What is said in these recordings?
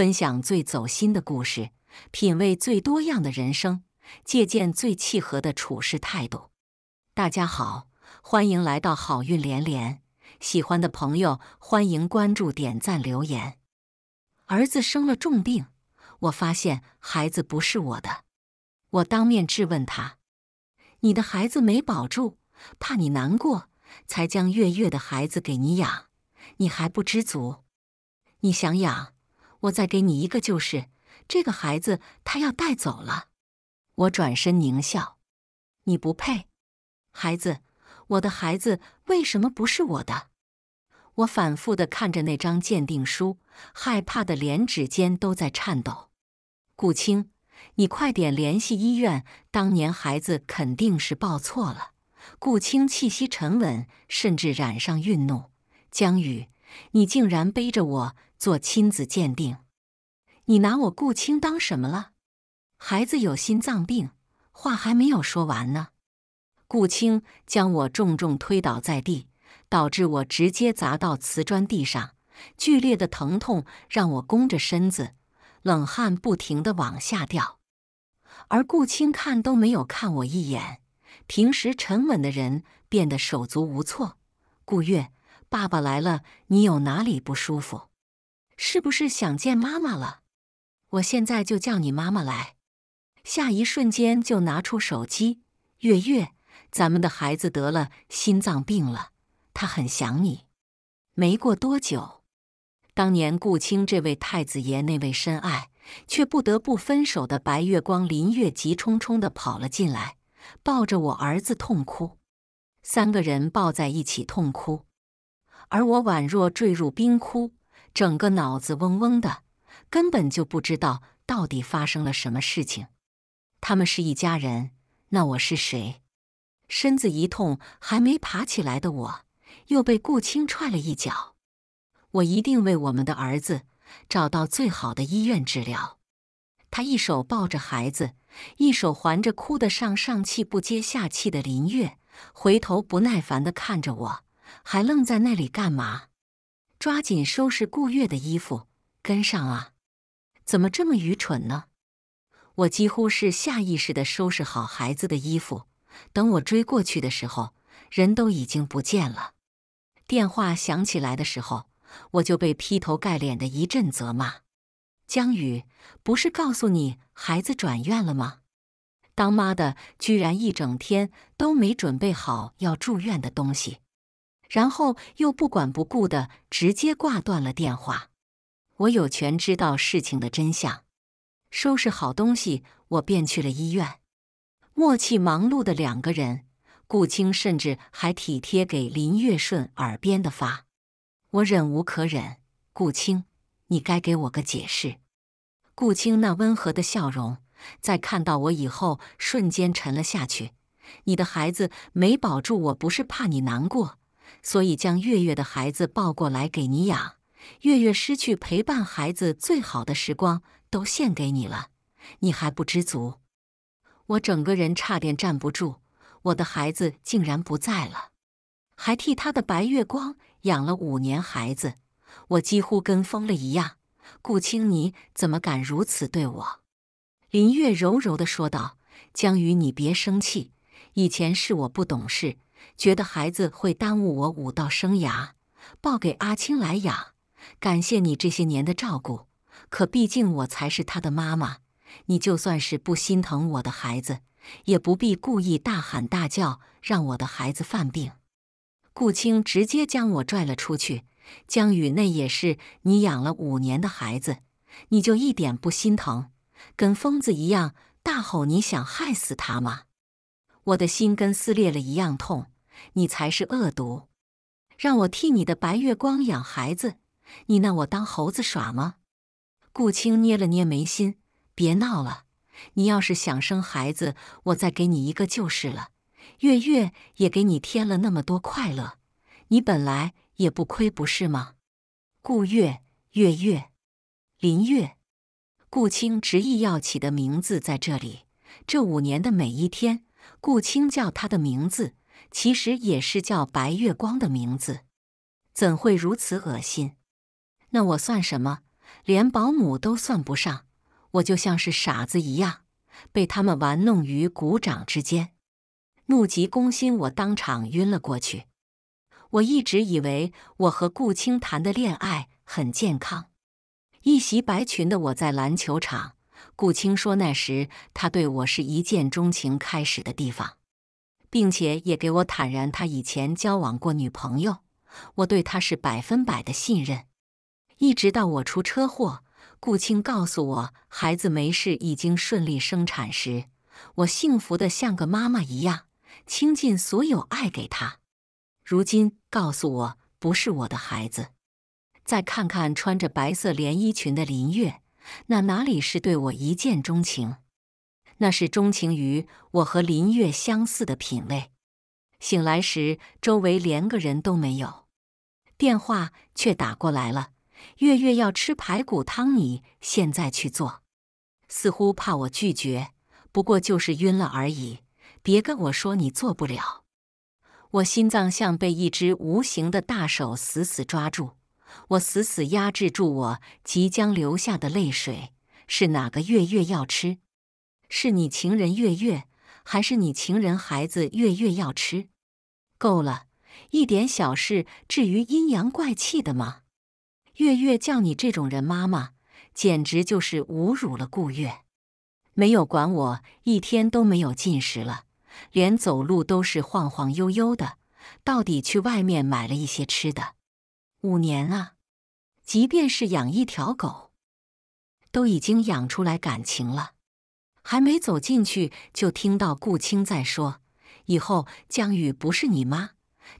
分享最走心的故事，品味最多样的人生，借鉴最契合的处事态度。大家好，欢迎来到好运连连。喜欢的朋友，欢迎关注、点赞、留言。儿子生了重病，我发现孩子不是我的，我当面质问他：“你的孩子没保住，怕你难过，才将月月的孩子给你养，你还不知足？你想养？”我再给你一个，就是这个孩子，他要带走了。我转身狞笑：“你不配，孩子，我的孩子为什么不是我的？”我反复的看着那张鉴定书，害怕的连指尖都在颤抖。顾青，你快点联系医院，当年孩子肯定是报错了。顾青气息沉稳，甚至染上愠怒。江雨。你竟然背着我做亲子鉴定！你拿我顾青当什么了？孩子有心脏病，话还没有说完呢。顾青将我重重推倒在地，导致我直接砸到瓷砖地上，剧烈的疼痛让我弓着身子，冷汗不停的往下掉。而顾青看都没有看我一眼，平时沉稳的人变得手足无措。顾月。爸爸来了，你有哪里不舒服？是不是想见妈妈了？我现在就叫你妈妈来。下一瞬间就拿出手机，月月，咱们的孩子得了心脏病了，他很想你。没过多久，当年顾清这位太子爷那位深爱却不得不分手的白月光林月急冲冲的跑了进来，抱着我儿子痛哭，三个人抱在一起痛哭。而我宛若坠入冰窟，整个脑子嗡嗡的，根本就不知道到底发生了什么事情。他们是一家人，那我是谁？身子一痛，还没爬起来的我，又被顾青踹了一脚。我一定为我们的儿子找到最好的医院治疗。他一手抱着孩子，一手环着哭得上上气不接下气的林月，回头不耐烦地看着我。还愣在那里干嘛？抓紧收拾顾月的衣服，跟上啊！怎么这么愚蠢呢？我几乎是下意识的收拾好孩子的衣服。等我追过去的时候，人都已经不见了。电话响起来的时候，我就被劈头盖脸的一阵责骂。江宇，不是告诉你孩子转院了吗？当妈的居然一整天都没准备好要住院的东西。然后又不管不顾的直接挂断了电话。我有权知道事情的真相。收拾好东西，我便去了医院。默契忙碌的两个人，顾青甚至还体贴给林月顺耳边的发。我忍无可忍，顾青，你该给我个解释。顾青那温和的笑容，在看到我以后瞬间沉了下去。你的孩子没保住，我不是怕你难过。所以将月月的孩子抱过来给你养，月月失去陪伴孩子最好的时光都献给你了，你还不知足？我整个人差点站不住，我的孩子竟然不在了，还替他的白月光养了五年孩子，我几乎跟疯了一样。顾青，你怎么敢如此对我？林月柔柔的说道：“江雨，你别生气，以前是我不懂事。”觉得孩子会耽误我武道生涯，抱给阿青来养。感谢你这些年的照顾，可毕竟我才是他的妈妈。你就算是不心疼我的孩子，也不必故意大喊大叫，让我的孩子犯病。顾青直接将我拽了出去。江雨，那也是你养了五年的孩子，你就一点不心疼，跟疯子一样大吼？你想害死他吗？我的心跟撕裂了一样痛。你才是恶毒，让我替你的白月光养孩子，你拿我当猴子耍吗？顾青捏了捏眉心，别闹了。你要是想生孩子，我再给你一个就是了。月月也给你添了那么多快乐，你本来也不亏，不是吗？顾月、月月、林月、顾青执意要起的名字在这里。这五年的每一天，顾青叫他的名字。其实也是叫白月光的名字，怎会如此恶心？那我算什么？连保姆都算不上，我就像是傻子一样，被他们玩弄于股掌之间。怒极攻心，我当场晕了过去。我一直以为我和顾青谈的恋爱很健康。一袭白裙的我在篮球场，顾青说那时他对我是一见钟情开始的地方。并且也给我坦然，他以前交往过女朋友，我对他是百分百的信任。一直到我出车祸，顾青告诉我孩子没事，已经顺利生产时，我幸福的像个妈妈一样，倾尽所有爱给他。如今告诉我不是我的孩子，再看看穿着白色连衣裙的林月，那哪里是对我一见钟情？那是钟情于我和林月相似的品味。醒来时，周围连个人都没有，电话却打过来了。月月要吃排骨汤，你现在去做。似乎怕我拒绝，不过就是晕了而已。别跟我说你做不了。我心脏像被一只无形的大手死死抓住，我死死压制住我即将流下的泪水。是哪个月月要吃？是你情人月月，还是你情人孩子月月要吃？够了，一点小事至于阴阳怪气的吗？月月叫你这种人妈妈，简直就是侮辱了顾月。没有管我一天都没有进食了，连走路都是晃晃悠悠的。到底去外面买了一些吃的。五年啊，即便是养一条狗，都已经养出来感情了。还没走进去，就听到顾青在说：“以后江雨不是你妈，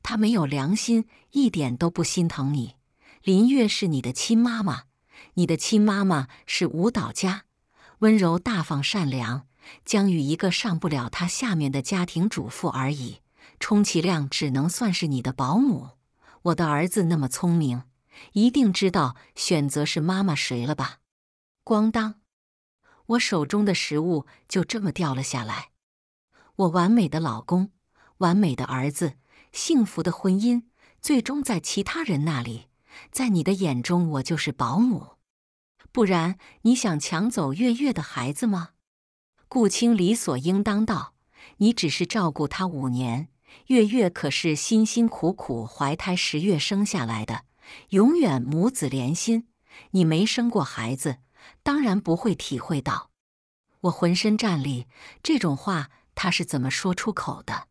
她没有良心，一点都不心疼你。林月是你的亲妈妈，你的亲妈妈是舞蹈家，温柔大方、善良。江雨一个上不了她下面的家庭主妇而已，充其量只能算是你的保姆。我的儿子那么聪明，一定知道选择是妈妈谁了吧？”咣当。我手中的食物就这么掉了下来。我完美的老公，完美的儿子，幸福的婚姻，最终在其他人那里，在你的眼中，我就是保姆。不然你想抢走月月的孩子吗？顾青理所应当道：“你只是照顾他五年，月月可是辛辛苦苦怀胎十月生下来的，永远母子连心。你没生过孩子。”当然不会体会到，我浑身战栗，这种话，他是怎么说出口的？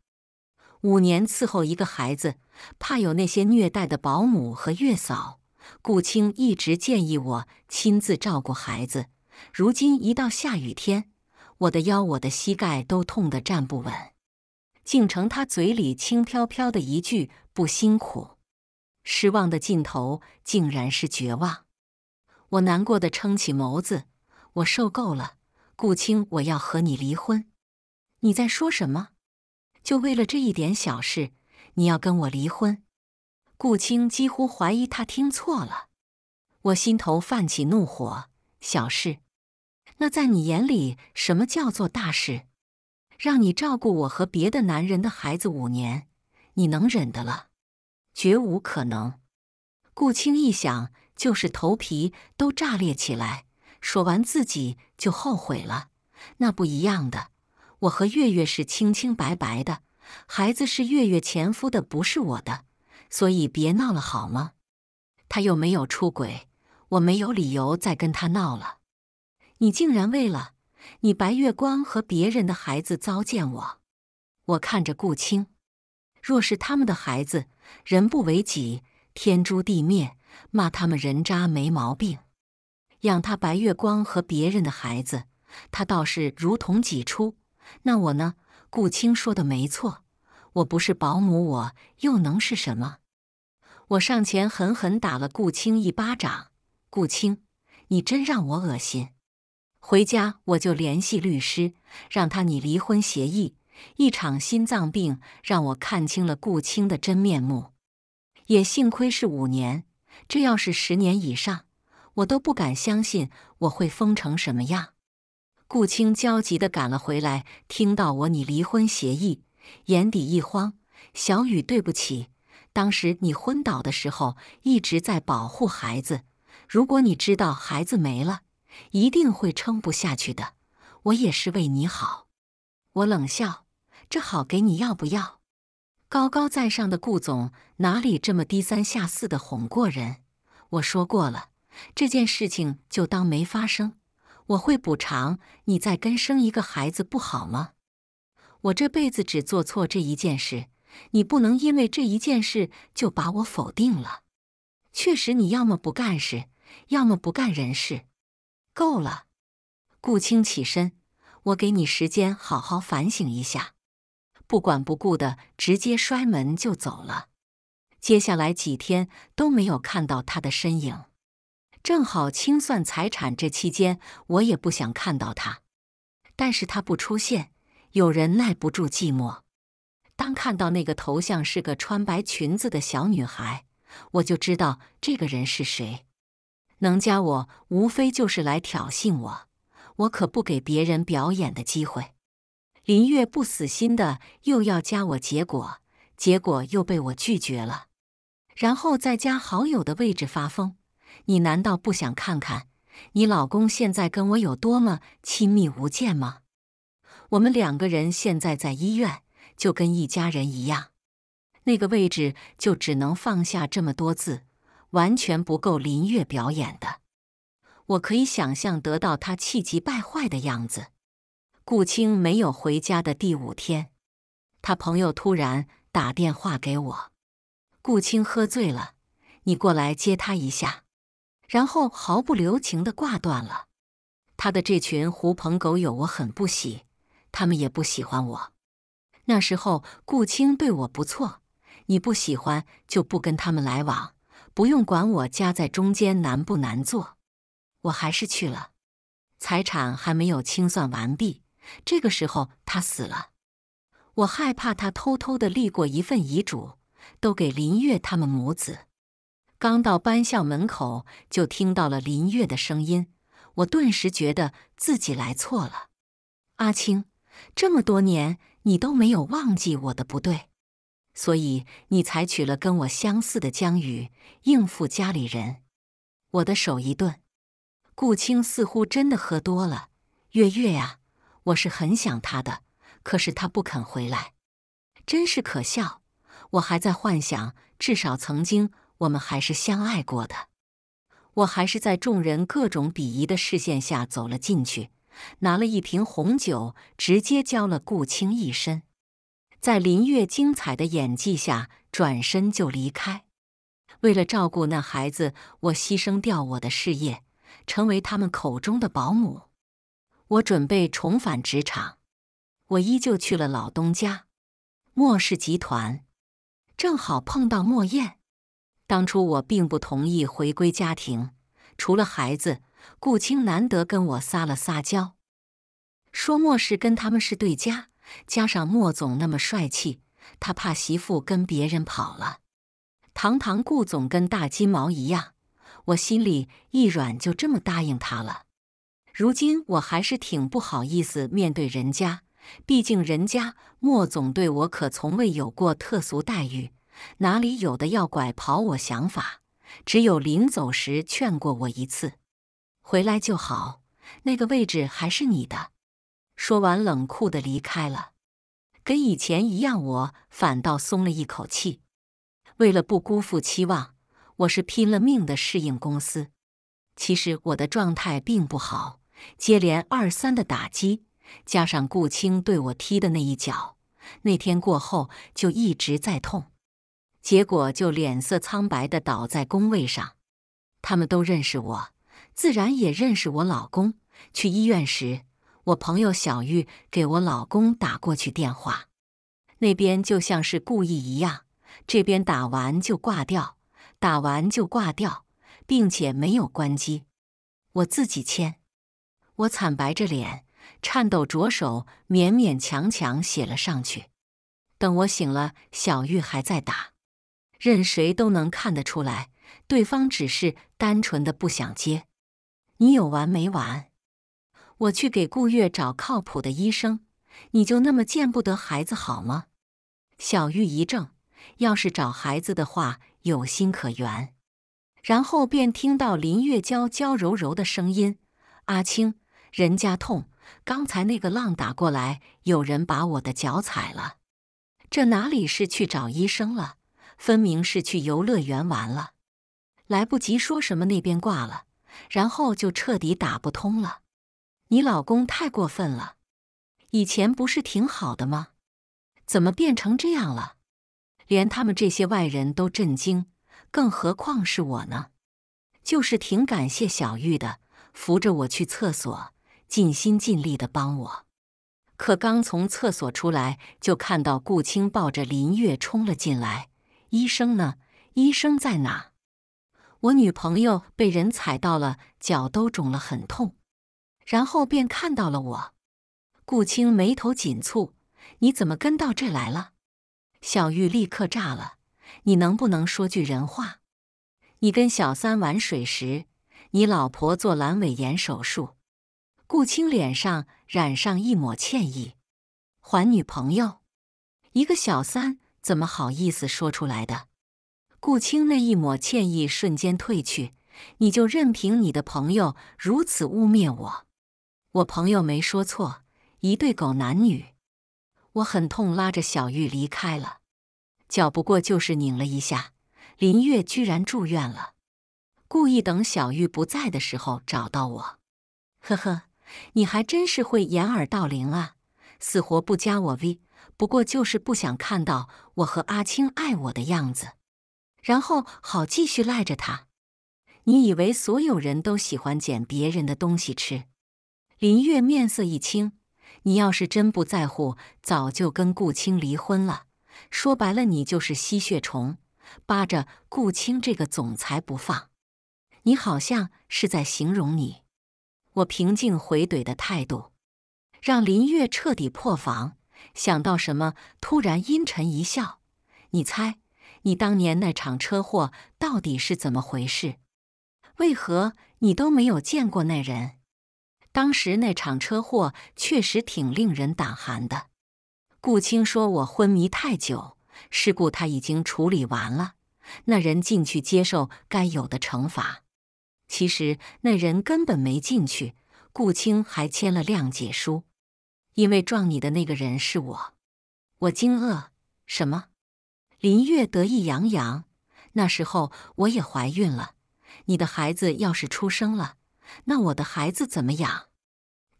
五年伺候一个孩子，怕有那些虐待的保姆和月嫂。顾青一直建议我亲自照顾孩子，如今一到下雨天，我的腰、我的膝盖都痛得站不稳。竟成他嘴里轻飘飘的一句“不辛苦”，失望的尽头竟然是绝望。我难过的撑起眸子，我受够了，顾青，我要和你离婚。你在说什么？就为了这一点小事，你要跟我离婚？顾青几乎怀疑他听错了。我心头泛起怒火。小事？那在你眼里，什么叫做大事？让你照顾我和别的男人的孩子五年，你能忍得了？绝无可能。顾青一想。就是头皮都炸裂起来。说完，自己就后悔了。那不一样的，我和月月是清清白白的，孩子是月月前夫的，不是我的。所以别闹了，好吗？他又没有出轨，我没有理由再跟他闹了。你竟然为了你白月光和别人的孩子糟践我！我看着顾青，若是他们的孩子，人不为己，天诛地灭。骂他们人渣没毛病，养他白月光和别人的孩子，他倒是如同己出。那我呢？顾青说的没错，我不是保姆，我又能是什么？我上前狠狠打了顾青一巴掌。顾青，你真让我恶心！回家我就联系律师，让他拟离婚协议。一场心脏病让我看清了顾青的真面目，也幸亏是五年。这要是十年以上，我都不敢相信我会疯成什么样。顾青焦急的赶了回来，听到我你离婚协议，眼底一慌。小雨，对不起，当时你昏倒的时候一直在保护孩子，如果你知道孩子没了，一定会撑不下去的。我也是为你好。我冷笑，这好给你要不要？高高在上的顾总哪里这么低三下四的哄过人？我说过了，这件事情就当没发生，我会补偿你，再跟生一个孩子不好吗？我这辈子只做错这一件事，你不能因为这一件事就把我否定了。确实，你要么不干事，要么不干人事。够了，顾青起身，我给你时间好好反省一下。不管不顾的，直接摔门就走了。接下来几天都没有看到他的身影。正好清算财产这期间，我也不想看到他。但是他不出现，有人耐不住寂寞。当看到那个头像是个穿白裙子的小女孩，我就知道这个人是谁。能加我，无非就是来挑衅我。我可不给别人表演的机会。林月不死心的又要加我，结果结果又被我拒绝了，然后再加好友的位置发疯。你难道不想看看你老公现在跟我有多么亲密无间吗？我们两个人现在在医院，就跟一家人一样。那个位置就只能放下这么多字，完全不够林月表演的。我可以想象得到他气急败坏的样子。顾青没有回家的第五天，他朋友突然打电话给我，顾青喝醉了，你过来接他一下，然后毫不留情地挂断了。他的这群狐朋狗友我很不喜，他们也不喜欢我。那时候顾青对我不错，你不喜欢就不跟他们来往，不用管我家在中间难不难做，我还是去了。财产还没有清算完毕。这个时候他死了，我害怕他偷偷的立过一份遗嘱，都给林月他们母子。刚到班校门口，就听到了林月的声音，我顿时觉得自己来错了。阿青，这么多年你都没有忘记我的不对，所以你采取了跟我相似的江宇应付家里人。我的手一顿，顾青似乎真的喝多了。月月呀！我是很想他的，可是他不肯回来，真是可笑。我还在幻想，至少曾经我们还是相爱过的。我还是在众人各种鄙夷的视线下走了进去，拿了一瓶红酒，直接浇了顾青一身。在林月精彩的演技下，转身就离开。为了照顾那孩子，我牺牲掉我的事业，成为他们口中的保姆。我准备重返职场，我依旧去了老东家莫氏集团，正好碰到莫燕。当初我并不同意回归家庭，除了孩子，顾青难得跟我撒了撒娇，说莫氏跟他们是对家，加上莫总那么帅气，他怕媳妇跟别人跑了。堂堂顾总跟大金毛一样，我心里一软，就这么答应他了。如今我还是挺不好意思面对人家，毕竟人家莫总对我可从未有过特殊待遇，哪里有的要拐跑我想法？只有临走时劝过我一次，回来就好，那个位置还是你的。说完，冷酷的离开了。跟以前一样，我反倒松了一口气。为了不辜负期望，我是拼了命的适应公司。其实我的状态并不好。接连二三的打击，加上顾青对我踢的那一脚，那天过后就一直在痛，结果就脸色苍白的倒在工位上。他们都认识我，自然也认识我老公。去医院时，我朋友小玉给我老公打过去电话，那边就像是故意一样，这边打完就挂掉，打完就挂掉，并且没有关机。我自己签。我惨白着脸，颤抖着手，勉勉强强写了上去。等我醒了，小玉还在打，任谁都能看得出来，对方只是单纯的不想接。你有完没完？我去给顾月找靠谱的医生，你就那么见不得孩子好吗？小玉一怔，要是找孩子的话，有心可圆。然后便听到林月娇娇柔柔的声音：“阿青。”人家痛，刚才那个浪打过来，有人把我的脚踩了。这哪里是去找医生了，分明是去游乐园玩了。来不及说什么，那边挂了，然后就彻底打不通了。你老公太过分了，以前不是挺好的吗？怎么变成这样了？连他们这些外人都震惊，更何况是我呢？就是挺感谢小玉的，扶着我去厕所。尽心尽力地帮我，可刚从厕所出来，就看到顾青抱着林月冲了进来。医生呢？医生在哪？我女朋友被人踩到了，脚都肿了，很痛。然后便看到了我。顾青眉头紧蹙：“你怎么跟到这来了？”小玉立刻炸了：“你能不能说句人话？你跟小三玩水时，你老婆做阑尾炎手术。”顾青脸上染上一抹歉意，还女朋友，一个小三怎么好意思说出来的？顾青那一抹歉意瞬间褪去，你就任凭你的朋友如此污蔑我，我朋友没说错，一对狗男女。我很痛，拉着小玉离开了，脚不过就是拧了一下，林月居然住院了，故意等小玉不在的时候找到我，呵呵。你还真是会掩耳盗铃啊！死活不加我 V，不过就是不想看到我和阿青爱我的样子，然后好继续赖着他。你以为所有人都喜欢捡别人的东西吃？林月面色一青，你要是真不在乎，早就跟顾青离婚了。说白了，你就是吸血虫，扒着顾青这个总裁不放。你好像是在形容你。我平静回怼的态度，让林月彻底破防。想到什么，突然阴沉一笑：“你猜，你当年那场车祸到底是怎么回事？为何你都没有见过那人？当时那场车祸确实挺令人胆寒的。”顾青说：“我昏迷太久，事故他已经处理完了，那人进去接受该有的惩罚。”其实那人根本没进去，顾青还签了谅解书，因为撞你的那个人是我。我惊愕，什么？林月得意洋洋，那时候我也怀孕了，你的孩子要是出生了，那我的孩子怎么养？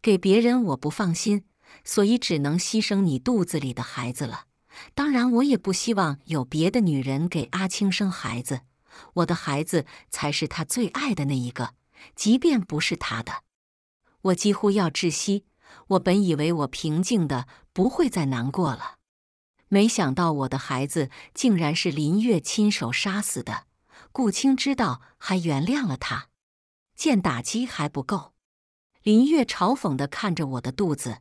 给别人我不放心，所以只能牺牲你肚子里的孩子了。当然，我也不希望有别的女人给阿青生孩子。我的孩子才是他最爱的那一个，即便不是他的，我几乎要窒息。我本以为我平静的不会再难过了，没想到我的孩子竟然是林月亲手杀死的。顾青知道，还原谅了他。见打击还不够，林月嘲讽地看着我的肚子：“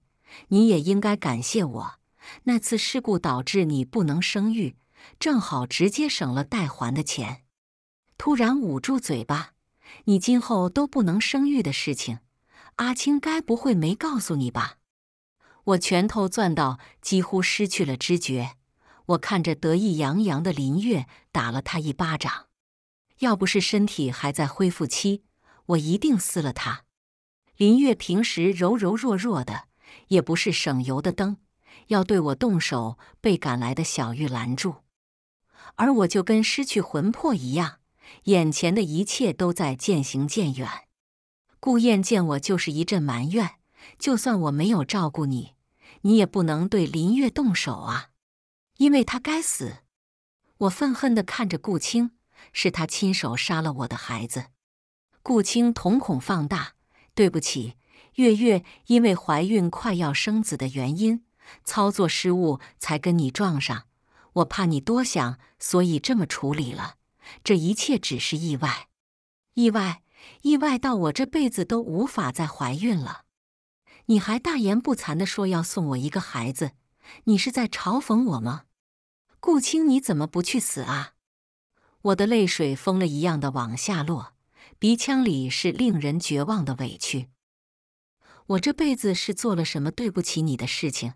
你也应该感谢我，那次事故导致你不能生育，正好直接省了代还的钱。”突然捂住嘴巴，你今后都不能生育的事情，阿青该不会没告诉你吧？我拳头攥到几乎失去了知觉，我看着得意洋洋的林月，打了他一巴掌。要不是身体还在恢复期，我一定撕了他。林月平时柔柔弱弱的，也不是省油的灯，要对我动手，被赶来的小玉拦住，而我就跟失去魂魄一样。眼前的一切都在渐行渐远。顾燕见我就是一阵埋怨，就算我没有照顾你，你也不能对林月动手啊！因为他该死！我愤恨地看着顾青，是他亲手杀了我的孩子。顾青瞳孔放大：“对不起，月月因为怀孕快要生子的原因，操作失误才跟你撞上。我怕你多想，所以这么处理了。”这一切只是意外，意外，意外到我这辈子都无法再怀孕了。你还大言不惭地说要送我一个孩子，你是在嘲讽我吗？顾青，你怎么不去死啊？我的泪水疯了一样的往下落，鼻腔里是令人绝望的委屈。我这辈子是做了什么对不起你的事情？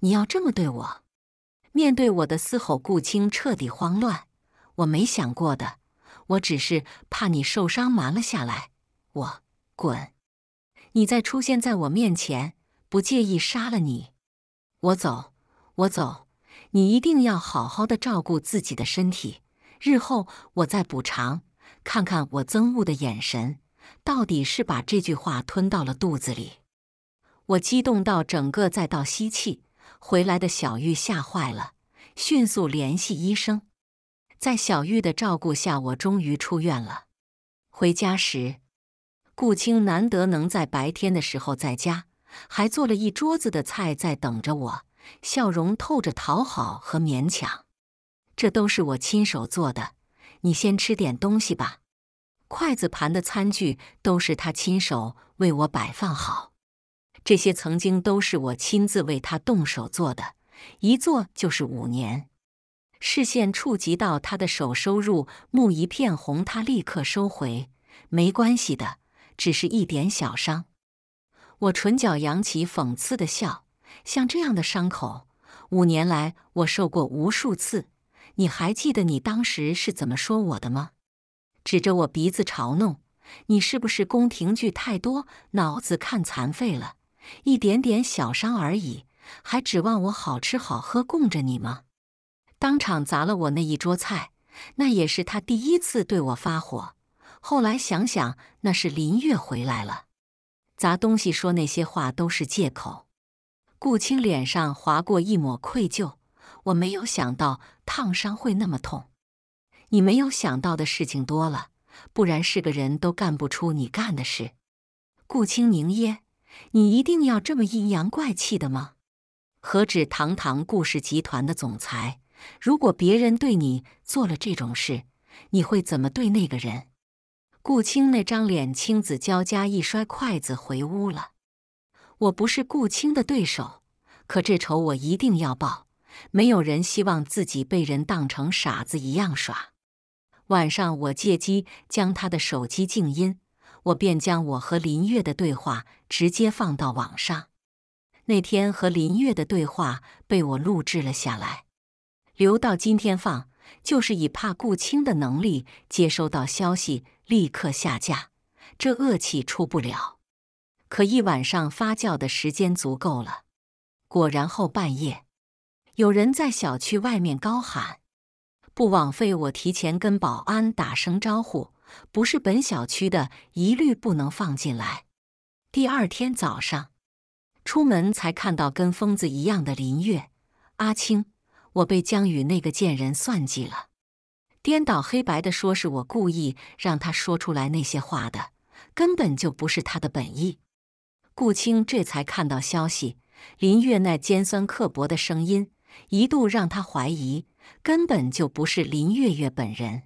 你要这么对我？面对我的嘶吼，顾青彻底慌乱。我没想过的，我只是怕你受伤，瞒了下来。我滚！你再出现在我面前，不介意杀了你。我走，我走。你一定要好好的照顾自己的身体，日后我再补偿。看看我憎恶的眼神，到底是把这句话吞到了肚子里。我激动到整个在倒吸气，回来的小玉吓坏了，迅速联系医生。在小玉的照顾下，我终于出院了。回家时，顾青难得能在白天的时候在家，还做了一桌子的菜在等着我，笑容透着讨好和勉强。这都是我亲手做的，你先吃点东西吧。筷子盘的餐具都是他亲手为我摆放好，这些曾经都是我亲自为他动手做的，一做就是五年。视线触及到他的手，收入目一片红，他立刻收回。没关系的，只是一点小伤。我唇角扬起讽刺的笑，像这样的伤口，五年来我受过无数次。你还记得你当时是怎么说我的吗？指着我鼻子嘲弄，你是不是宫廷剧太多，脑子看残废了？一点点小伤而已，还指望我好吃好喝供着你吗？当场砸了我那一桌菜，那也是他第一次对我发火。后来想想，那是林月回来了，砸东西说那些话都是借口。顾青脸上划过一抹愧疚。我没有想到烫伤会那么痛，你没有想到的事情多了，不然是个人都干不出你干的事。顾青凝噎：“你一定要这么阴阳怪气的吗？何止堂堂顾氏集团的总裁。”如果别人对你做了这种事，你会怎么对那个人？顾青那张脸青紫交加，一摔筷子回屋了。我不是顾青的对手，可这仇我一定要报。没有人希望自己被人当成傻子一样耍。晚上我借机将他的手机静音，我便将我和林月的对话直接放到网上。那天和林月的对话被我录制了下来。留到今天放，就是以怕顾青的能力接收到消息，立刻下架，这恶气出不了。可一晚上发酵的时间足够了。果然，后半夜有人在小区外面高喊：“不枉费我提前跟保安打声招呼，不是本小区的，一律不能放进来。”第二天早上出门才看到跟疯子一样的林月阿青。我被江宇那个贱人算计了，颠倒黑白的说是我故意让他说出来那些话的，根本就不是他的本意。顾青这才看到消息，林月那尖酸刻薄的声音一度让他怀疑，根本就不是林月月本人。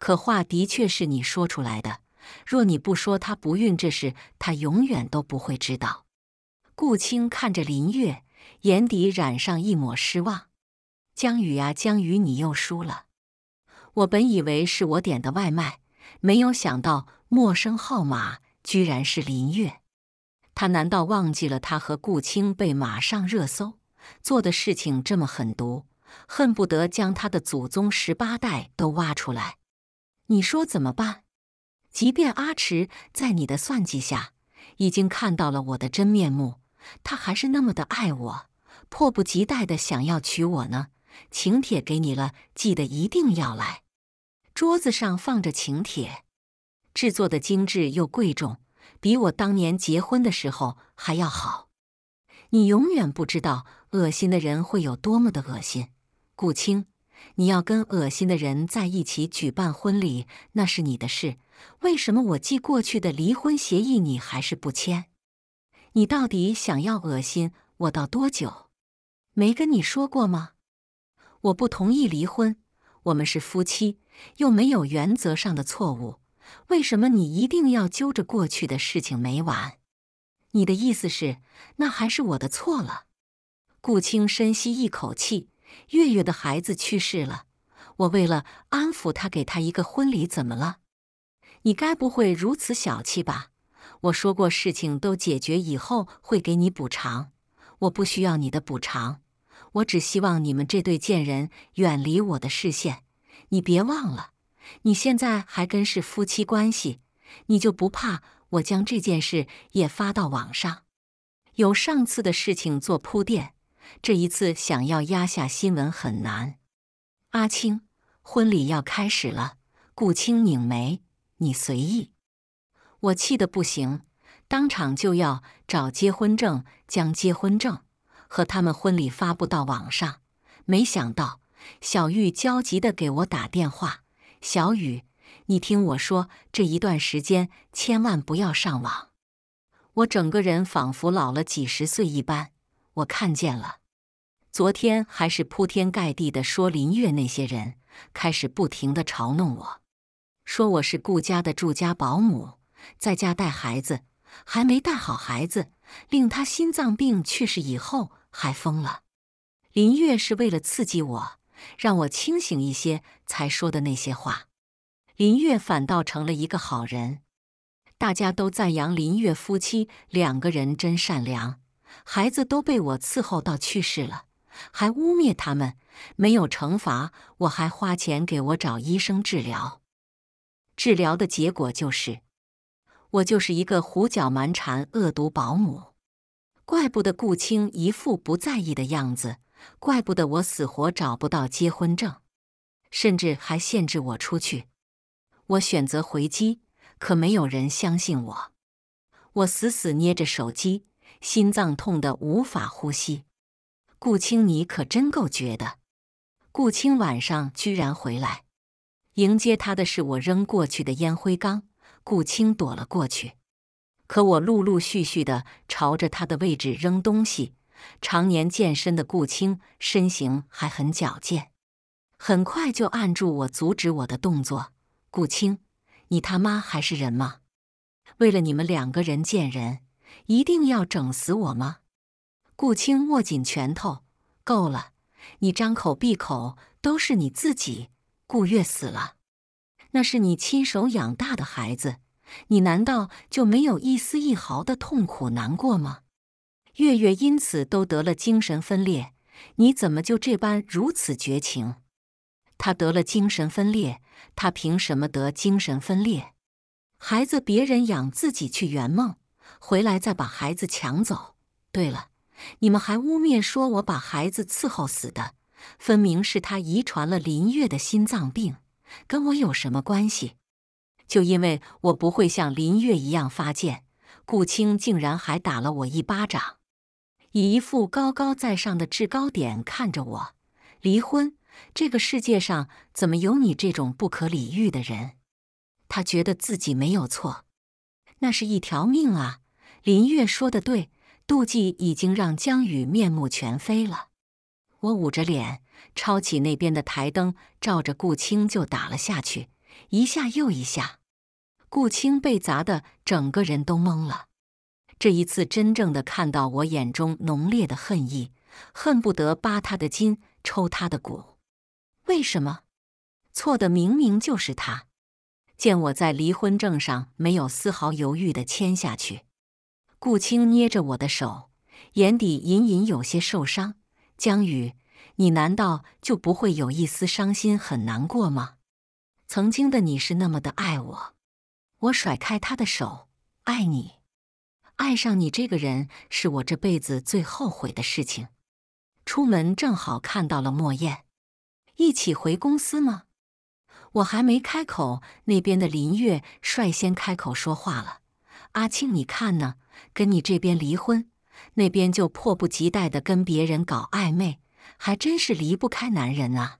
可话的确是你说出来的，若你不说她不孕这事，她永远都不会知道。顾青看着林月，眼底染上一抹失望。江宇啊，江宇，你又输了！我本以为是我点的外卖，没有想到陌生号码居然是林月。他难道忘记了他和顾青被马上热搜做的事情这么狠毒，恨不得将他的祖宗十八代都挖出来？你说怎么办？即便阿池在你的算计下已经看到了我的真面目，他还是那么的爱我，迫不及待的想要娶我呢。请帖给你了，记得一定要来。桌子上放着请帖，制作的精致又贵重，比我当年结婚的时候还要好。你永远不知道恶心的人会有多么的恶心。顾青，你要跟恶心的人在一起举办婚礼，那是你的事。为什么我寄过去的离婚协议你还是不签？你到底想要恶心我到多久？没跟你说过吗？我不同意离婚，我们是夫妻，又没有原则上的错误，为什么你一定要揪着过去的事情没完？你的意思是，那还是我的错了？顾青深吸一口气，月月的孩子去世了，我为了安抚他，给他一个婚礼，怎么了？你该不会如此小气吧？我说过，事情都解决以后会给你补偿，我不需要你的补偿。我只希望你们这对贱人远离我的视线。你别忘了，你现在还跟是夫妻关系，你就不怕我将这件事也发到网上？有上次的事情做铺垫，这一次想要压下新闻很难。阿青，婚礼要开始了。顾青拧眉：“你随意。”我气得不行，当场就要找结婚证，将结婚证。和他们婚礼发布到网上，没想到小玉焦急地给我打电话：“小雨，你听我说，这一段时间千万不要上网。”我整个人仿佛老了几十岁一般。我看见了，昨天还是铺天盖地的说林月那些人，开始不停地嘲弄我，说我是顾家的住家保姆，在家带孩子，还没带好孩子，令他心脏病去世以后。还疯了，林月是为了刺激我，让我清醒一些才说的那些话。林月反倒成了一个好人，大家都赞扬林月夫妻两个人真善良，孩子都被我伺候到去世了，还污蔑他们没有惩罚，我还花钱给我找医生治疗，治疗的结果就是，我就是一个胡搅蛮缠、恶毒保姆。怪不得顾青一副不在意的样子，怪不得我死活找不到结婚证，甚至还限制我出去。我选择回击，可没有人相信我。我死死捏着手机，心脏痛得无法呼吸。顾青，你可真够绝的！顾青晚上居然回来，迎接他的是我扔过去的烟灰缸，顾青躲了过去。可我陆陆续续的朝着他的位置扔东西，常年健身的顾青身形还很矫健，很快就按住我，阻止我的动作。顾青，你他妈还是人吗？为了你们两个人见人，一定要整死我吗？顾青握紧拳头，够了！你张口闭口都是你自己，顾月死了，那是你亲手养大的孩子。你难道就没有一丝一毫的痛苦难过吗？月月因此都得了精神分裂，你怎么就这般如此绝情？他得了精神分裂，他凭什么得精神分裂？孩子别人养，自己去圆梦，回来再把孩子抢走。对了，你们还污蔑说我把孩子伺候死的，分明是他遗传了林月的心脏病，跟我有什么关系？就因为我不会像林月一样发贱，顾青竟然还打了我一巴掌，以一副高高在上的制高点看着我。离婚，这个世界上怎么有你这种不可理喻的人？他觉得自己没有错，那是一条命啊！林月说的对，妒忌已经让江宇面目全非了。我捂着脸，抄起那边的台灯，照着顾青就打了下去，一下又一下。顾青被砸的整个人都懵了，这一次真正的看到我眼中浓烈的恨意，恨不得扒他的筋抽他的骨。为什么？错的明明就是他。见我在离婚证上没有丝毫犹豫的签下去，顾青捏着我的手，眼底隐隐有些受伤。江宇，你难道就不会有一丝伤心很难过吗？曾经的你是那么的爱我。我甩开他的手，爱你，爱上你这个人是我这辈子最后悔的事情。出门正好看到了莫燕，一起回公司吗？我还没开口，那边的林月率先开口说话了：“阿庆，你看呢？跟你这边离婚，那边就迫不及待的跟别人搞暧昧，还真是离不开男人啊。”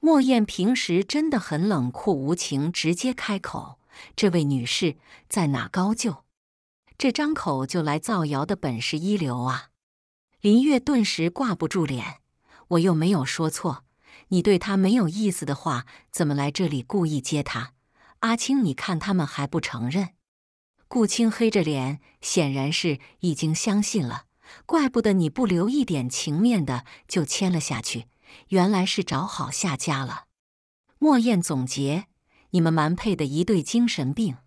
莫燕平时真的很冷酷无情，直接开口。这位女士在哪高就？这张口就来造谣的本事一流啊！林月顿时挂不住脸，我又没有说错，你对她没有意思的话，怎么来这里故意接她？阿青，你看他们还不承认。顾青黑着脸，显然是已经相信了，怪不得你不留一点情面的就签了下去，原来是找好下家了。莫燕总结。你们蛮配的一对精神病，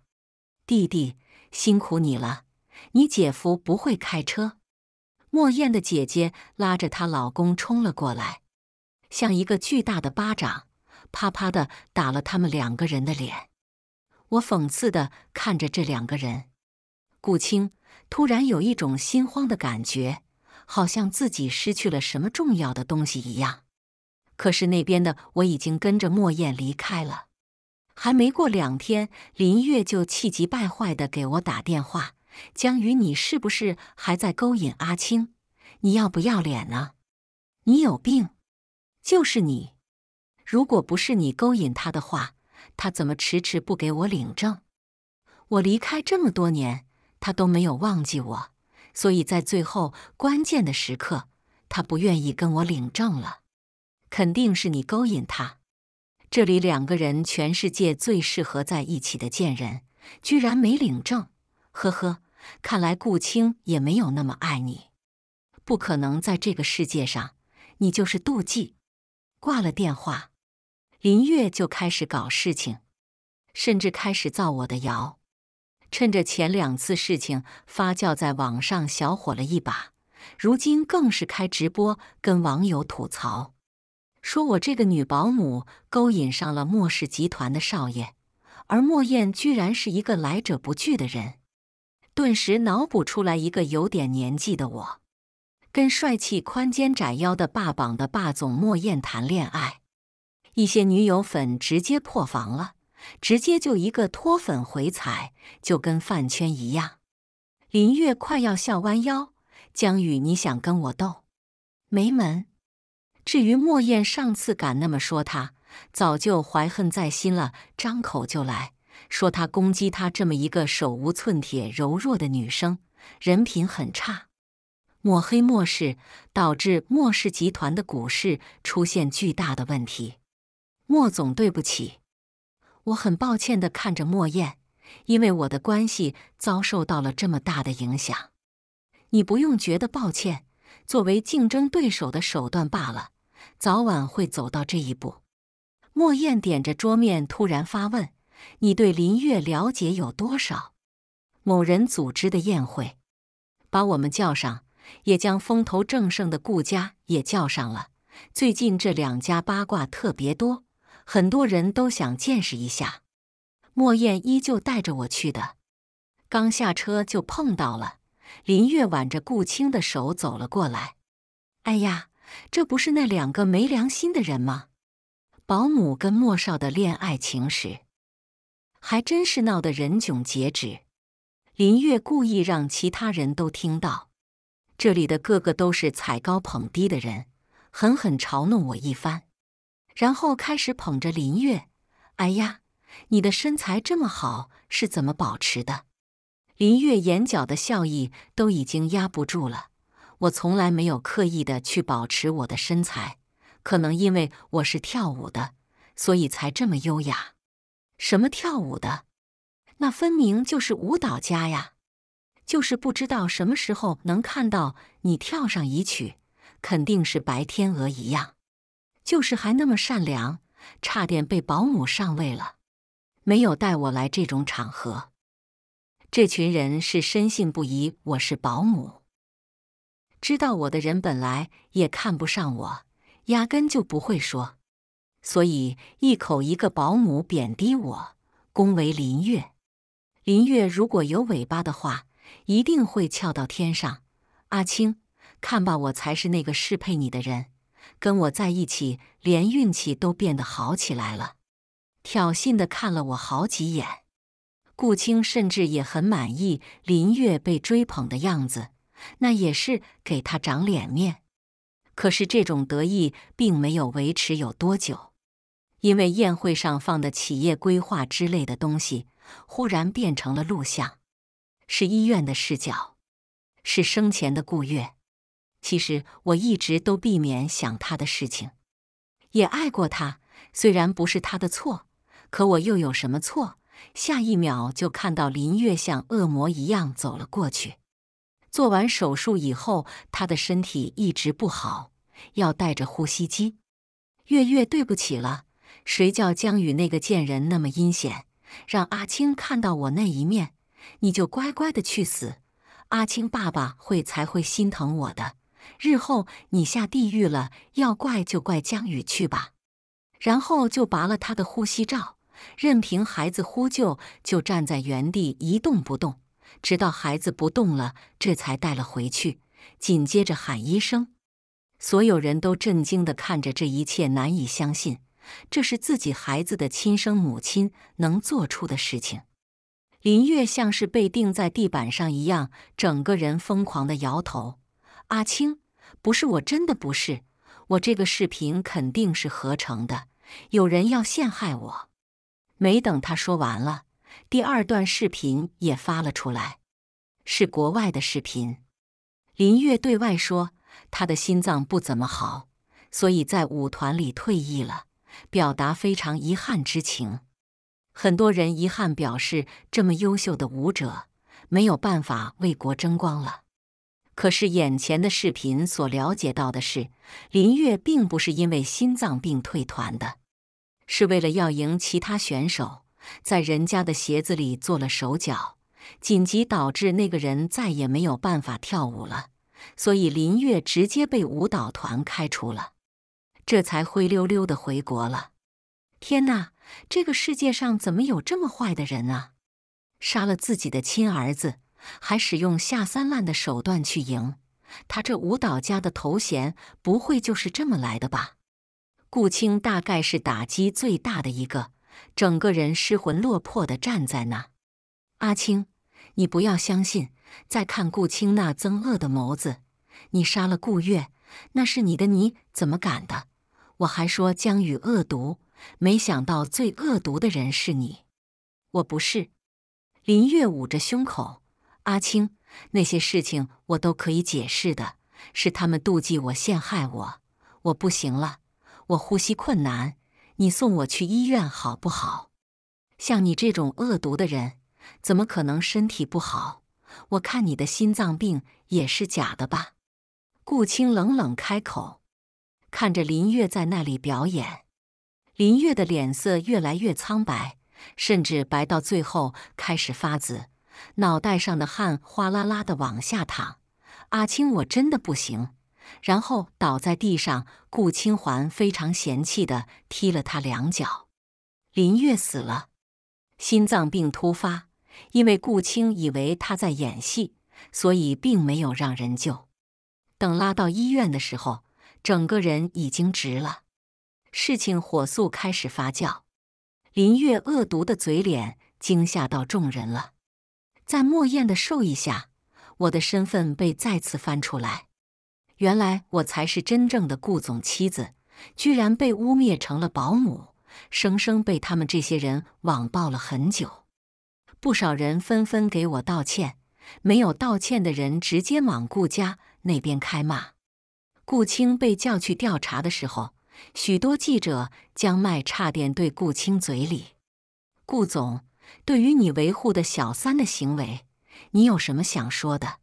弟弟辛苦你了。你姐夫不会开车。莫燕的姐姐拉着她老公冲了过来，像一个巨大的巴掌，啪啪的打了他们两个人的脸。我讽刺的看着这两个人。顾青突然有一种心慌的感觉，好像自己失去了什么重要的东西一样。可是那边的我已经跟着莫燕离开了。还没过两天，林月就气急败坏的给我打电话：“江宇，你是不是还在勾引阿青？你要不要脸呢？你有病？就是你！如果不是你勾引他的话，他怎么迟迟不给我领证？我离开这么多年，他都没有忘记我，所以在最后关键的时刻，他不愿意跟我领证了，肯定是你勾引他。”这里两个人，全世界最适合在一起的贱人，居然没领证，呵呵，看来顾青也没有那么爱你，不可能在这个世界上，你就是妒忌。挂了电话，林月就开始搞事情，甚至开始造我的谣。趁着前两次事情发酵在网上小火了一把，如今更是开直播跟网友吐槽。说我这个女保姆勾引上了莫氏集团的少爷，而莫燕居然是一个来者不拒的人，顿时脑补出来一个有点年纪的我，跟帅气宽肩窄腰的霸榜的霸总莫燕谈恋爱，一些女友粉直接破防了，直接就一个脱粉回踩，就跟饭圈一样。林月快要笑弯腰，江宇，你想跟我斗？没门！至于莫燕上次敢那么说他，早就怀恨在心了，张口就来说他攻击他这么一个手无寸铁、柔弱的女生，人品很差，抹黑莫氏，导致莫氏集团的股市出现巨大的问题。莫总，对不起，我很抱歉的看着莫燕，因为我的关系遭受到了这么大的影响，你不用觉得抱歉。作为竞争对手的手段罢了，早晚会走到这一步。莫燕点着桌面，突然发问：“你对林月了解有多少？”某人组织的宴会，把我们叫上，也将风头正盛的顾家也叫上了。最近这两家八卦特别多，很多人都想见识一下。莫燕依旧带着我去的，刚下车就碰到了。林月挽着顾青的手走了过来。哎呀，这不是那两个没良心的人吗？保姆跟莫少的恋爱情史，还真是闹得人囧截止。林月故意让其他人都听到，这里的个个都是踩高捧低的人，狠狠嘲弄我一番，然后开始捧着林月。哎呀，你的身材这么好，是怎么保持的？林月眼角的笑意都已经压不住了。我从来没有刻意的去保持我的身材，可能因为我是跳舞的，所以才这么优雅。什么跳舞的？那分明就是舞蹈家呀！就是不知道什么时候能看到你跳上一曲，肯定是白天鹅一样，就是还那么善良，差点被保姆上位了。没有带我来这种场合。这群人是深信不疑我是保姆，知道我的人本来也看不上我，压根就不会说，所以一口一个保姆贬低我，恭维林月。林月如果有尾巴的话，一定会翘到天上。阿青，看吧，我才是那个适配你的人，跟我在一起，连运气都变得好起来了。挑衅的看了我好几眼。顾青甚至也很满意林月被追捧的样子，那也是给他长脸面。可是这种得意并没有维持有多久，因为宴会上放的企业规划之类的东西，忽然变成了录像，是医院的视角，是生前的顾月。其实我一直都避免想他的事情，也爱过他，虽然不是他的错，可我又有什么错？下一秒就看到林月像恶魔一样走了过去。做完手术以后，他的身体一直不好，要带着呼吸机。月月，对不起了，谁叫江宇那个贱人那么阴险，让阿青看到我那一面，你就乖乖的去死。阿青爸爸会才会心疼我的，日后你下地狱了，要怪就怪江宇去吧。然后就拔了他的呼吸罩。任凭孩子呼救，就站在原地一动不动，直到孩子不动了，这才带了回去。紧接着喊医生，所有人都震惊地看着这一切，难以相信这是自己孩子的亲生母亲能做出的事情。林月像是被钉在地板上一样，整个人疯狂地摇头：“阿青，不是我，真的不是我。这个视频肯定是合成的，有人要陷害我。”没等他说完了，第二段视频也发了出来，是国外的视频。林月对外说，他的心脏不怎么好，所以在舞团里退役了，表达非常遗憾之情。很多人遗憾表示，这么优秀的舞者没有办法为国争光了。可是，眼前的视频所了解到的是，林月并不是因为心脏病退团的。是为了要赢其他选手，在人家的鞋子里做了手脚，紧急导致那个人再也没有办法跳舞了，所以林月直接被舞蹈团开除了，这才灰溜溜的回国了。天哪，这个世界上怎么有这么坏的人啊！杀了自己的亲儿子，还使用下三滥的手段去赢，他这舞蹈家的头衔不会就是这么来的吧？顾青大概是打击最大的一个，整个人失魂落魄的站在那。阿青，你不要相信！再看顾青那憎恶的眸子，你杀了顾月，那是你的，你怎么敢的？我还说江宇恶毒，没想到最恶毒的人是你！我不是。林月捂着胸口，阿青，那些事情我都可以解释的，是他们妒忌我，陷害我，我不行了。我呼吸困难，你送我去医院好不好？像你这种恶毒的人，怎么可能身体不好？我看你的心脏病也是假的吧？顾青冷冷开口，看着林月在那里表演。林月的脸色越来越苍白，甚至白到最后开始发紫，脑袋上的汗哗啦啦的往下淌。阿青，我真的不行。然后倒在地上，顾清环非常嫌弃的踢了他两脚。林月死了，心脏病突发。因为顾清以为他在演戏，所以并没有让人救。等拉到医院的时候，整个人已经直了。事情火速开始发酵，林月恶毒的嘴脸惊吓到众人了。在莫燕的授意下，我的身份被再次翻出来。原来我才是真正的顾总妻子，居然被污蔑成了保姆，生生被他们这些人网暴了很久。不少人纷纷给我道歉，没有道歉的人直接往顾家那边开骂。顾青被叫去调查的时候，许多记者将麦差点对顾青嘴里：“顾总，对于你维护的小三的行为，你有什么想说的？”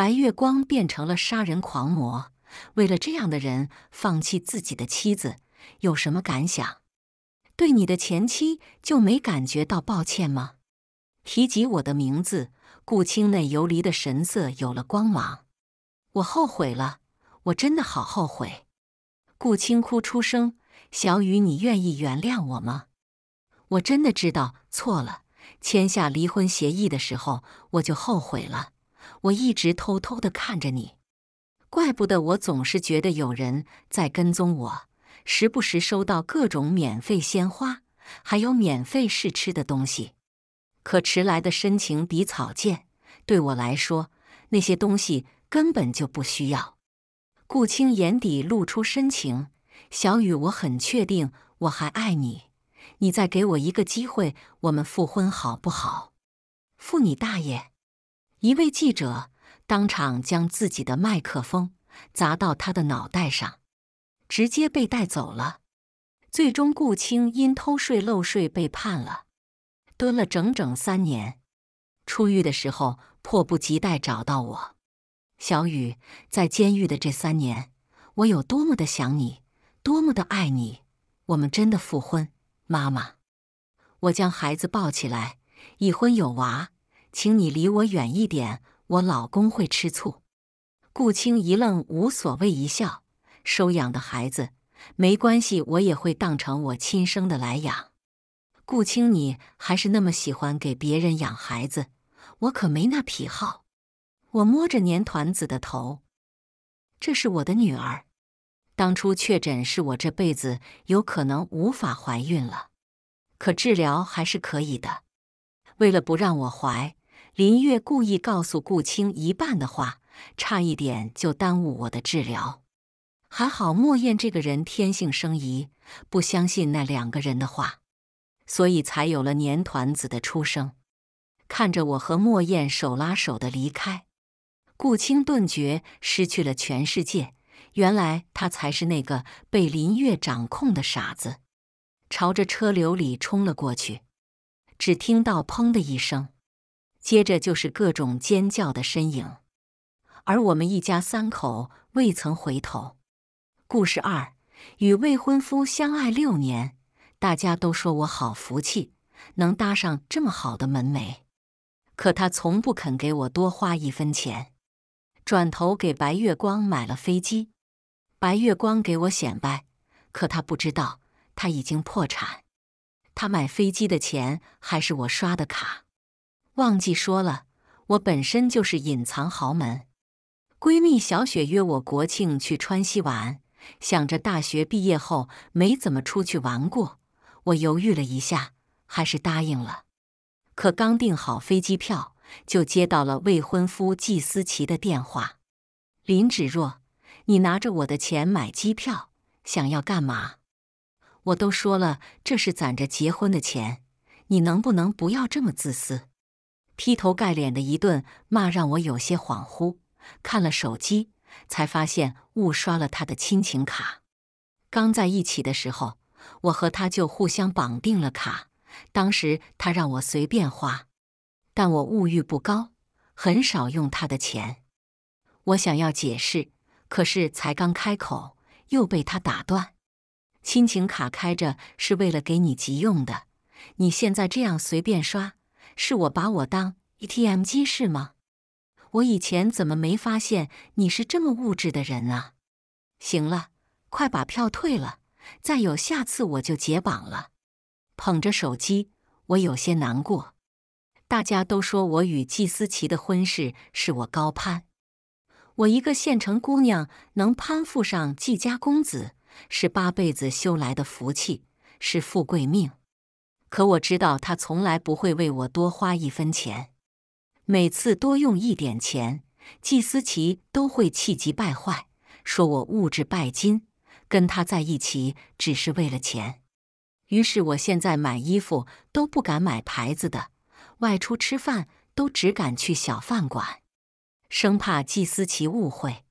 白月光变成了杀人狂魔，为了这样的人放弃自己的妻子，有什么感想？对你的前妻就没感觉到抱歉吗？提及我的名字，顾青那游离的神色有了光芒。我后悔了，我真的好后悔。顾青哭出声：“小雨，你愿意原谅我吗？”我真的知道错了。签下离婚协议的时候，我就后悔了。我一直偷偷的看着你，怪不得我总是觉得有人在跟踪我，时不时收到各种免费鲜花，还有免费试吃的东西。可迟来的深情比草贱，对我来说那些东西根本就不需要。顾青眼底露出深情，小雨，我很确定我还爱你，你再给我一个机会，我们复婚好不好？复你大爷！一位记者当场将自己的麦克风砸到他的脑袋上，直接被带走了。最终，顾青因偷税漏税被判了，蹲了整整三年。出狱的时候，迫不及待找到我。小雨，在监狱的这三年，我有多么的想你，多么的爱你。我们真的复婚，妈妈。我将孩子抱起来，已婚有娃。请你离我远一点，我老公会吃醋。顾青一愣，无所谓一笑：“收养的孩子没关系，我也会当成我亲生的来养。”顾青，你还是那么喜欢给别人养孩子，我可没那癖好。我摸着年团子的头：“这是我的女儿。当初确诊是我这辈子有可能无法怀孕了，可治疗还是可以的。为了不让我怀。”林月故意告诉顾青一半的话，差一点就耽误我的治疗。还好莫燕这个人天性生疑，不相信那两个人的话，所以才有了年团子的出生。看着我和莫燕手拉手的离开，顾青顿觉失去了全世界。原来他才是那个被林月掌控的傻子，朝着车流里冲了过去。只听到“砰”的一声。接着就是各种尖叫的身影，而我们一家三口未曾回头。故事二：与未婚夫相爱六年，大家都说我好福气，能搭上这么好的门楣。可他从不肯给我多花一分钱，转头给白月光买了飞机。白月光给我显摆，可他不知道他已经破产，他买飞机的钱还是我刷的卡。忘记说了，我本身就是隐藏豪门闺蜜小雪约我国庆去川西玩，想着大学毕业后没怎么出去玩过，我犹豫了一下，还是答应了。可刚订好飞机票，就接到了未婚夫季思琪的电话：“林芷若，你拿着我的钱买机票，想要干嘛？我都说了，这是攒着结婚的钱，你能不能不要这么自私？”劈头盖脸的一顿骂让我有些恍惚，看了手机才发现误刷了他的亲情卡。刚在一起的时候，我和他就互相绑定了卡，当时他让我随便花，但我物欲不高，很少用他的钱。我想要解释，可是才刚开口又被他打断。亲情卡开着是为了给你急用的，你现在这样随便刷。是我把我当 ETM 机是吗？我以前怎么没发现你是这么物质的人啊？行了，快把票退了，再有下次我就解绑了。捧着手机，我有些难过。大家都说我与季思琪的婚事是我高攀，我一个县城姑娘能攀附上季家公子，是八辈子修来的福气，是富贵命。可我知道，他从来不会为我多花一分钱。每次多用一点钱，季思琪都会气急败坏，说我物质拜金，跟他在一起只是为了钱。于是我现在买衣服都不敢买牌子的，外出吃饭都只敢去小饭馆，生怕季思琪误会。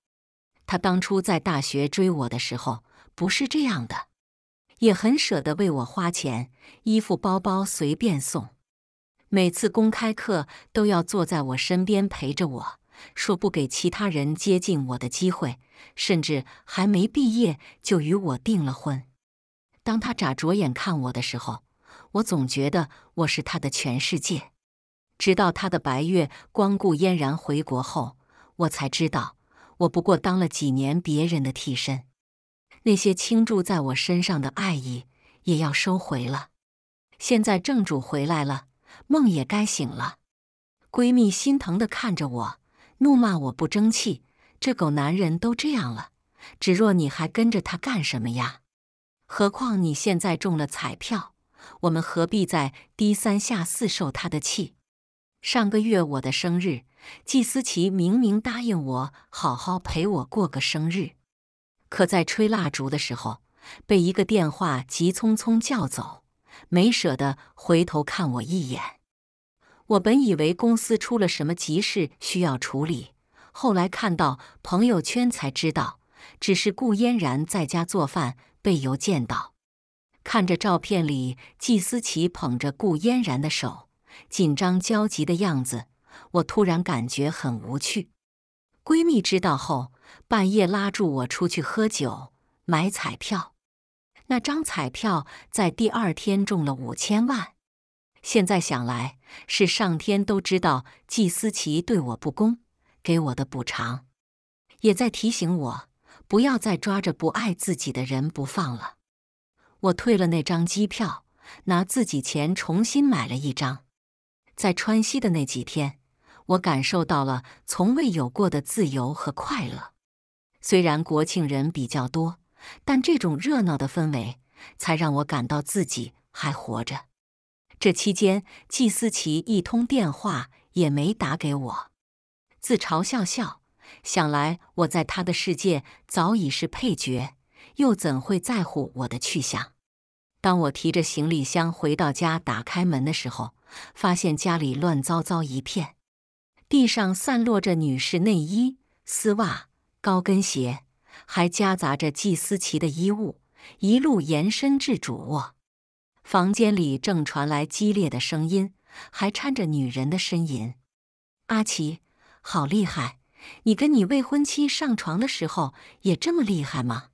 他当初在大学追我的时候，不是这样的。也很舍得为我花钱，衣服包包随便送。每次公开课都要坐在我身边陪着我，说不给其他人接近我的机会。甚至还没毕业就与我订了婚。当他眨着眼看我的时候，我总觉得我是他的全世界。直到他的白月光顾嫣然回国后，我才知道我不过当了几年别人的替身。那些倾注在我身上的爱意也要收回了。现在正主回来了，梦也该醒了。闺蜜心疼的看着我，怒骂我不争气。这狗男人都这样了，芷若你还跟着他干什么呀？何况你现在中了彩票，我们何必再低三下四受他的气？上个月我的生日，季思琪明明答应我好好陪我过个生日。可在吹蜡烛的时候，被一个电话急匆匆叫走，没舍得回头看我一眼。我本以为公司出了什么急事需要处理，后来看到朋友圈才知道，只是顾嫣然在家做饭被邮件到。看着照片里季思琪捧着顾嫣然的手，紧张焦急的样子，我突然感觉很无趣。闺蜜知道后。半夜拉住我出去喝酒、买彩票，那张彩票在第二天中了五千万。现在想来，是上天都知道季思琪对我不公，给我的补偿，也在提醒我不要再抓着不爱自己的人不放了。我退了那张机票，拿自己钱重新买了一张。在川西的那几天，我感受到了从未有过的自由和快乐。虽然国庆人比较多，但这种热闹的氛围才让我感到自己还活着。这期间，季思琪一通电话也没打给我，自嘲笑笑，想来我在他的世界早已是配角，又怎会在乎我的去向？当我提着行李箱回到家，打开门的时候，发现家里乱糟糟一片，地上散落着女士内衣、丝袜。高跟鞋还夹杂着季思琪的衣物，一路延伸至主卧。房间里正传来激烈的声音，还掺着女人的呻吟。阿奇，好厉害！你跟你未婚妻上床的时候也这么厉害吗？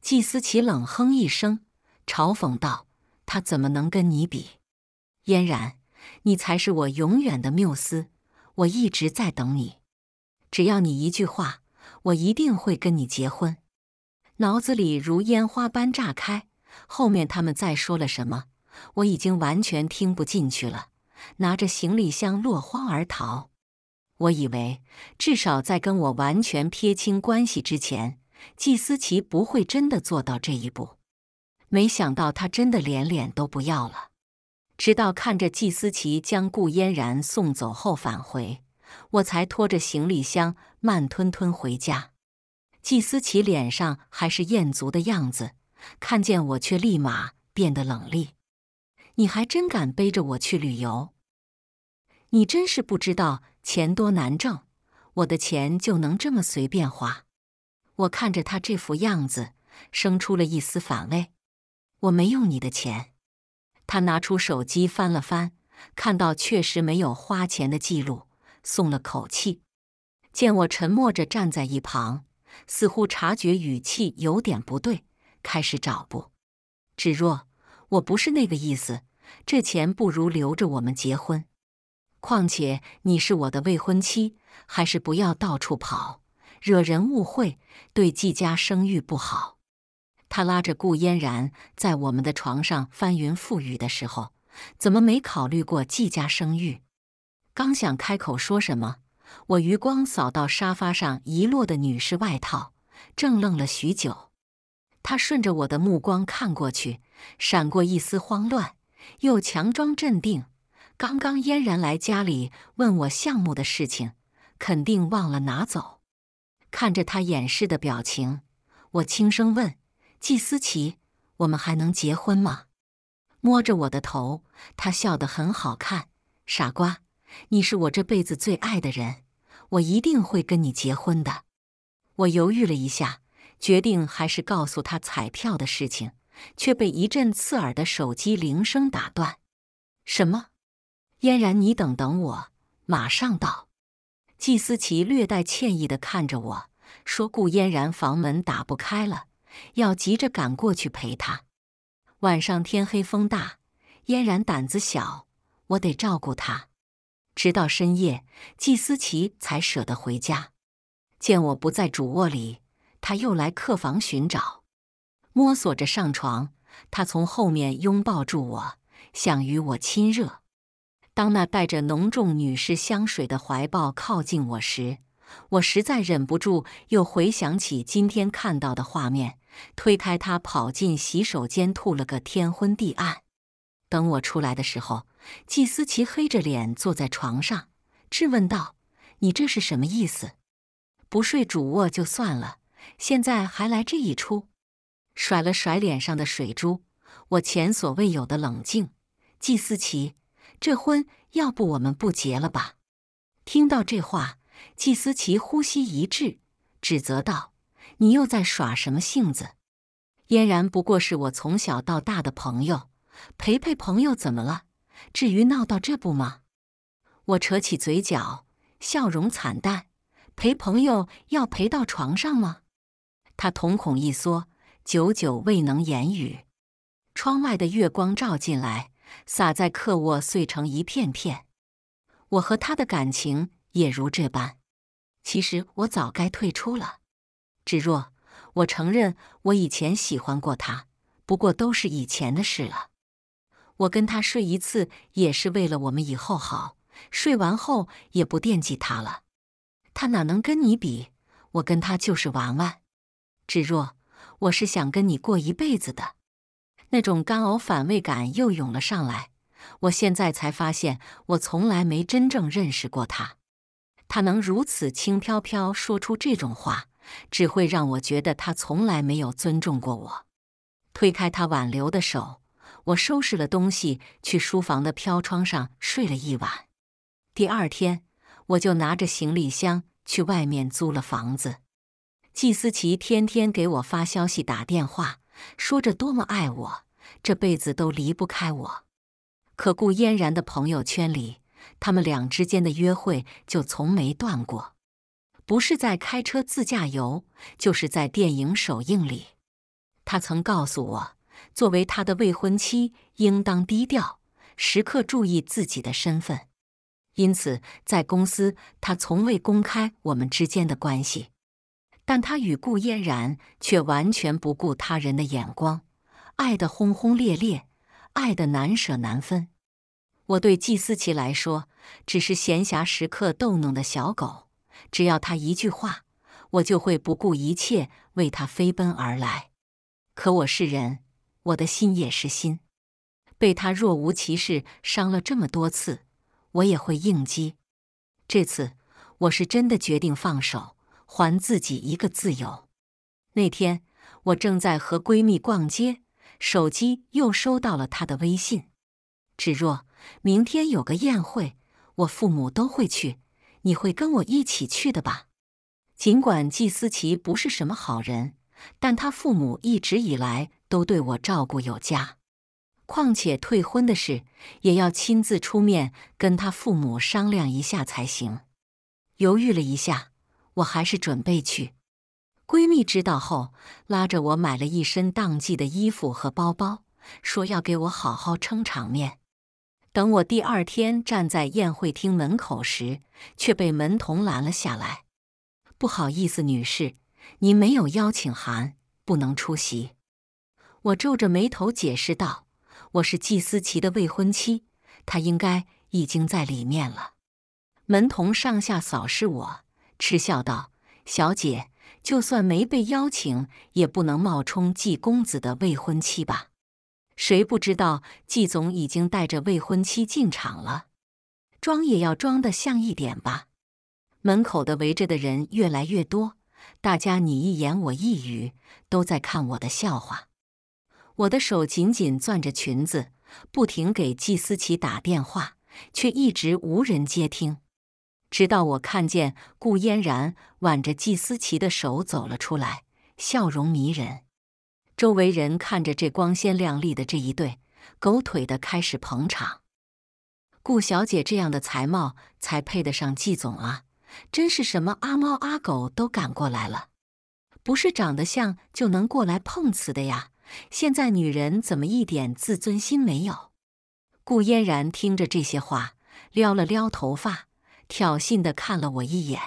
季思琪冷哼一声，嘲讽道：“他怎么能跟你比？嫣然，你才是我永远的缪斯，我一直在等你，只要你一句话。”我一定会跟你结婚。脑子里如烟花般炸开。后面他们再说了什么，我已经完全听不进去了。拿着行李箱落荒而逃。我以为至少在跟我完全撇清关系之前，季思琪不会真的做到这一步。没想到他真的连脸都不要了。直到看着季思琪将顾嫣然送走后返回。我才拖着行李箱慢吞吞回家，季思琪脸上还是艳足的样子，看见我却立马变得冷厉。你还真敢背着我去旅游？你真是不知道钱多难挣，我的钱就能这么随便花？我看着他这副样子，生出了一丝反胃。我没用你的钱。他拿出手机翻了翻，看到确实没有花钱的记录。松了口气，见我沉默着站在一旁，似乎察觉语气有点不对，开始找不。芷若，我不是那个意思，这钱不如留着我们结婚。况且你是我的未婚妻，还是不要到处跑，惹人误会，对季家声誉不好。他拉着顾嫣然在我们的床上翻云覆雨的时候，怎么没考虑过季家声誉？刚想开口说什么，我余光扫到沙发上遗落的女士外套，正愣了许久。她顺着我的目光看过去，闪过一丝慌乱，又强装镇定。刚刚嫣然来家里问我项目的事情，肯定忘了拿走。看着他掩饰的表情，我轻声问：“季思琪，我们还能结婚吗？”摸着我的头，她笑得很好看，傻瓜。你是我这辈子最爱的人，我一定会跟你结婚的。我犹豫了一下，决定还是告诉他彩票的事情，却被一阵刺耳的手机铃声打断。什么？嫣然，你等等我，马上到。季思琪略带歉意地看着我说：“顾嫣然房门打不开了，要急着赶过去陪她。晚上天黑风大，嫣然胆子小，我得照顾她。”直到深夜，季思琪才舍得回家。见我不在主卧里，他又来客房寻找，摸索着上床。他从后面拥抱住我，想与我亲热。当那带着浓重女士香水的怀抱靠近我时，我实在忍不住，又回想起今天看到的画面，推开他，跑进洗手间，吐了个天昏地暗。等我出来的时候。季思琪黑着脸坐在床上，质问道：“你这是什么意思？不睡主卧就算了，现在还来这一出？”甩了甩脸上的水珠，我前所未有的冷静。季思琪，这婚要不我们不结了吧？听到这话，季思琪呼吸一滞，指责道：“你又在耍什么性子？嫣然不过是我从小到大的朋友，陪陪朋友怎么了？”至于闹到这步吗？我扯起嘴角，笑容惨淡。陪朋友要陪到床上吗？他瞳孔一缩，久久未能言语。窗外的月光照进来，洒在客卧碎成一片片。我和他的感情也如这般。其实我早该退出了。芷若，我承认我以前喜欢过他，不过都是以前的事了。我跟他睡一次也是为了我们以后好，睡完后也不惦记他了。他哪能跟你比？我跟他就是玩玩。芷若，我是想跟你过一辈子的。那种干呕反胃感又涌了上来。我现在才发现，我从来没真正认识过他。他能如此轻飘飘说出这种话，只会让我觉得他从来没有尊重过我。推开他挽留的手。我收拾了东西，去书房的飘窗上睡了一晚。第二天，我就拿着行李箱去外面租了房子。季思琪天天给我发消息、打电话，说着多么爱我，这辈子都离不开我。可顾嫣然的朋友圈里，他们俩之间的约会就从没断过，不是在开车自驾游，就是在电影首映里。他曾告诉我。作为他的未婚妻，应当低调，时刻注意自己的身份。因此，在公司，他从未公开我们之间的关系。但他与顾嫣然却完全不顾他人的眼光，爱得轰轰烈烈，爱得难舍难分。我对季思琪来说，只是闲暇时刻逗弄的小狗。只要他一句话，我就会不顾一切为他飞奔而来。可我是人。我的心也是心，被他若无其事伤了这么多次，我也会应激。这次我是真的决定放手，还自己一个自由。那天我正在和闺蜜逛街，手机又收到了她的微信：“芷若，明天有个宴会，我父母都会去，你会跟我一起去的吧？”尽管季思琪不是什么好人，但她父母一直以来。都对我照顾有加，况且退婚的事也要亲自出面跟他父母商量一下才行。犹豫了一下，我还是准备去。闺蜜知道后，拉着我买了一身当季的衣服和包包，说要给我好好撑场面。等我第二天站在宴会厅门口时，却被门童拦了下来。不好意思，女士，您没有邀请函，不能出席。我皱着眉头解释道：“我是季思琪的未婚妻，她应该已经在里面了。”门童上下扫视我，嗤笑道：“小姐，就算没被邀请，也不能冒充季公子的未婚妻吧？谁不知道季总已经带着未婚妻进场了？装也要装得像一点吧。”门口的围着的人越来越多，大家你一言我一语，都在看我的笑话。我的手紧紧攥着裙子，不停给季思琪打电话，却一直无人接听。直到我看见顾嫣然挽着季思琪的手走了出来，笑容迷人。周围人看着这光鲜亮丽的这一对，狗腿的开始捧场。顾小姐这样的才貌，才配得上季总啊！真是什么阿猫阿狗都赶过来了，不是长得像就能过来碰瓷的呀！现在女人怎么一点自尊心没有？顾嫣然听着这些话，撩了撩头发，挑衅的看了我一眼。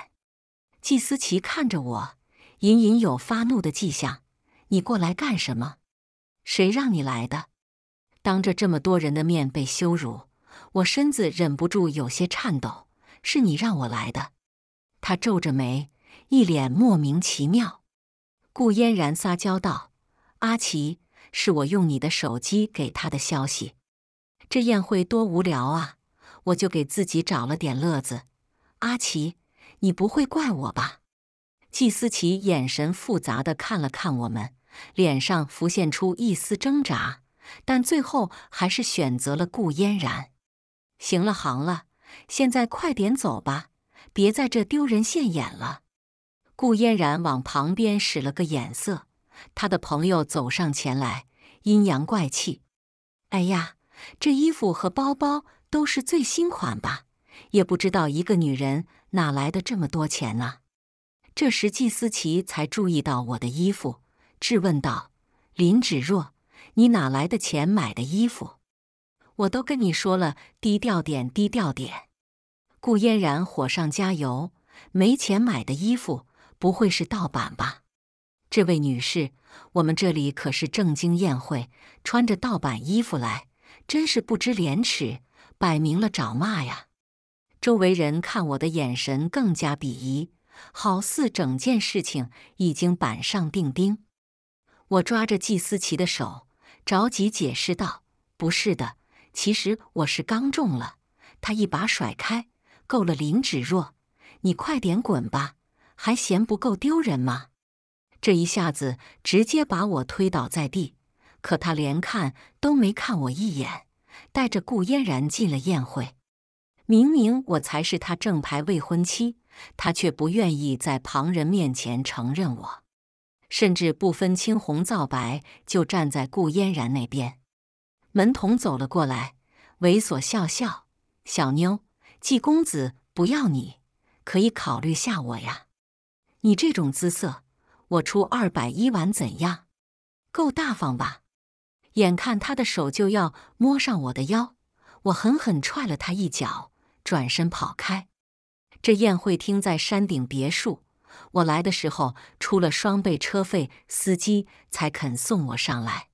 季思琪看着我，隐隐有发怒的迹象。你过来干什么？谁让你来的？当着这么多人的面被羞辱，我身子忍不住有些颤抖。是你让我来的。他皱着眉，一脸莫名其妙。顾嫣然撒娇道。阿奇，是我用你的手机给他的消息。这宴会多无聊啊，我就给自己找了点乐子。阿奇，你不会怪我吧？季思琪眼神复杂的看了看我们，脸上浮现出一丝挣扎，但最后还是选择了顾嫣然。行了，行了，现在快点走吧，别在这丢人现眼了。顾嫣然往旁边使了个眼色。他的朋友走上前来，阴阳怪气：“哎呀，这衣服和包包都是最新款吧？也不知道一个女人哪来的这么多钱啊！”这时，季思琪才注意到我的衣服，质问道：“林芷若，你哪来的钱买的衣服？我都跟你说了，低调点，低调点。”顾嫣然火上加油：“没钱买的衣服，不会是盗版吧？”这位女士，我们这里可是正经宴会，穿着盗版衣服来，真是不知廉耻，摆明了找骂呀！周围人看我的眼神更加鄙夷，好似整件事情已经板上钉钉。我抓着季思琪的手，着急解释道：“不是的，其实我是刚中了。”他一把甩开：“够了，林芷若，你快点滚吧，还嫌不够丢人吗？”这一下子直接把我推倒在地，可他连看都没看我一眼，带着顾嫣然进了宴会。明明我才是他正牌未婚妻，他却不愿意在旁人面前承认我，甚至不分青红皂白就站在顾嫣然那边。门童走了过来，猥琐笑笑：“小妞，季公子不要你，可以考虑下我呀，你这种姿色。”我出二百一碗，怎样？够大方吧？眼看他的手就要摸上我的腰，我狠狠踹了他一脚，转身跑开。这宴会厅在山顶别墅，我来的时候出了双倍车费，司机才肯送我上来。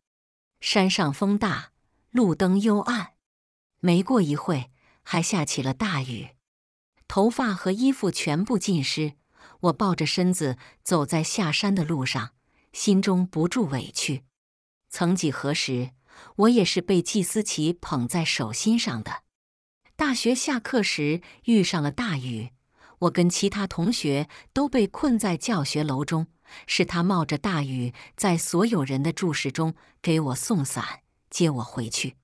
山上风大，路灯幽暗，没过一会还下起了大雨，头发和衣服全部浸湿。我抱着身子走在下山的路上，心中不住委屈。曾几何时，我也是被季思琪捧在手心上的。大学下课时遇上了大雨，我跟其他同学都被困在教学楼中，是他冒着大雨，在所有人的注视中给我送伞、接我回去。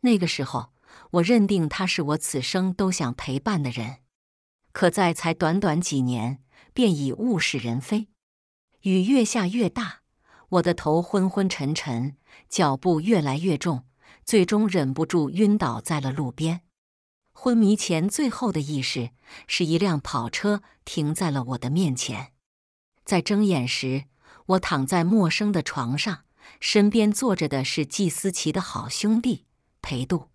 那个时候，我认定他是我此生都想陪伴的人。可在才短短几年。便已物是人非，雨越下越大，我的头昏昏沉沉，脚步越来越重，最终忍不住晕倒在了路边。昏迷前最后的意识，是一辆跑车停在了我的面前。在睁眼时，我躺在陌生的床上，身边坐着的是季思琪的好兄弟裴度。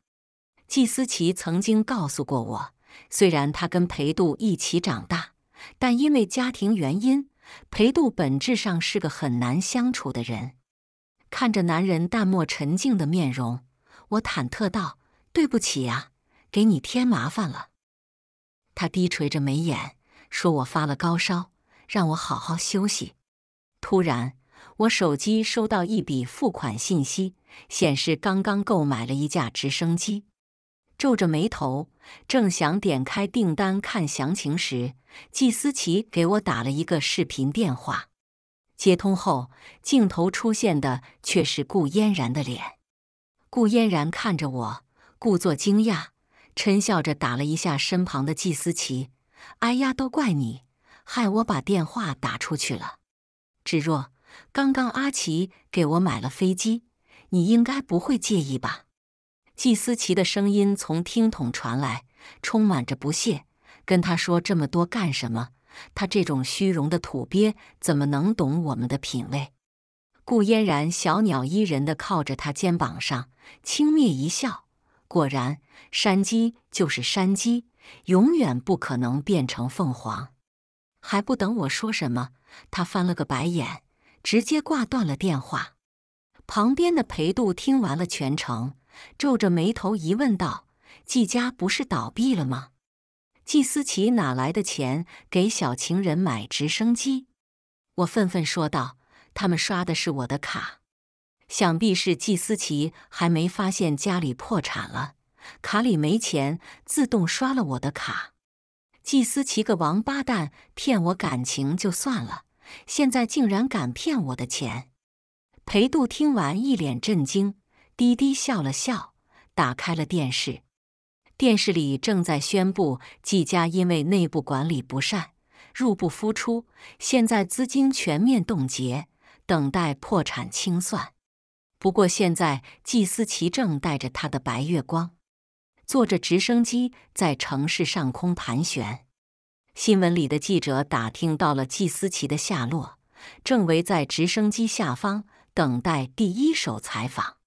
季思琪曾经告诉过我，虽然他跟裴度一起长大。但因为家庭原因，裴度本质上是个很难相处的人。看着男人淡漠沉静的面容，我忐忑道：“对不起呀，给你添麻烦了。”他低垂着眉眼，说我发了高烧，让我好好休息。突然，我手机收到一笔付款信息，显示刚刚购买了一架直升机。皱着眉头，正想点开订单看详情时，季思琪给我打了一个视频电话。接通后，镜头出现的却是顾嫣然的脸。顾嫣然看着我，故作惊讶，嗔笑着打了一下身旁的季思琪：“哎呀，都怪你，害我把电话打出去了。”芷若，刚刚阿奇给我买了飞机，你应该不会介意吧？季思琪的声音从听筒传来，充满着不屑：“跟他说这么多干什么？他这种虚荣的土鳖怎么能懂我们的品味？”顾嫣然小鸟依人的靠着他肩膀上，轻蔑一笑：“果然，山鸡就是山鸡，永远不可能变成凤凰。”还不等我说什么，他翻了个白眼，直接挂断了电话。旁边的裴度听完了全程。皱着眉头一问道：“季家不是倒闭了吗？季思琪哪来的钱给小情人买直升机？”我愤愤说道：“他们刷的是我的卡，想必是季思琪还没发现家里破产了，卡里没钱，自动刷了我的卡。”季思琪个王八蛋，骗我感情就算了，现在竟然敢骗我的钱！裴度听完，一脸震惊。滴滴笑了笑，打开了电视。电视里正在宣布，季家因为内部管理不善，入不敷出，现在资金全面冻结，等待破产清算。不过现在，季思齐正带着他的白月光，坐着直升机在城市上空盘旋。新闻里的记者打听到了季思齐的下落，正围在直升机下方等待第一手采访。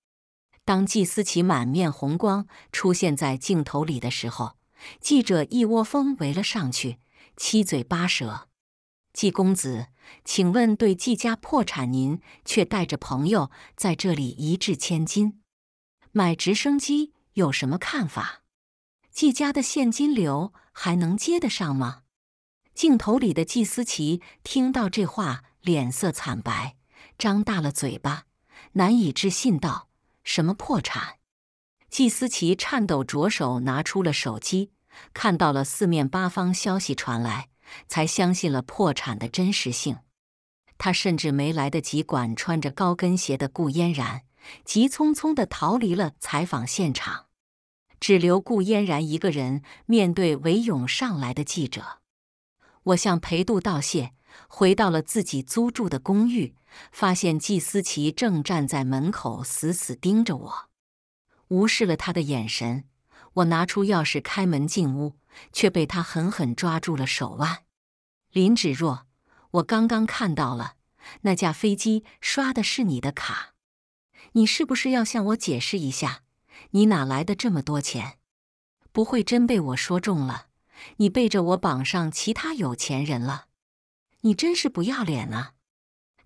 当季思琪满面红光出现在镜头里的时候，记者一窝蜂围了上去，七嘴八舌：“纪公子，请问对纪家破产，您却带着朋友在这里一掷千金买直升机，有什么看法？纪家的现金流还能接得上吗？”镜头里的季思琪听到这话，脸色惨白，张大了嘴巴，难以置信道。什么破产？季思琪颤抖着手拿出了手机，看到了四面八方消息传来，才相信了破产的真实性。他甚至没来得及管穿着高跟鞋的顾嫣然，急匆匆的逃离了采访现场，只留顾嫣然一个人面对围涌上来的记者。我向裴度道谢。回到了自己租住的公寓，发现季思琪正站在门口，死死盯着我。无视了他的眼神，我拿出钥匙开门进屋，却被他狠狠抓住了手腕。林芷若，我刚刚看到了那架飞机刷的是你的卡，你是不是要向我解释一下？你哪来的这么多钱？不会真被我说中了？你背着我绑上其他有钱人了？你真是不要脸啊！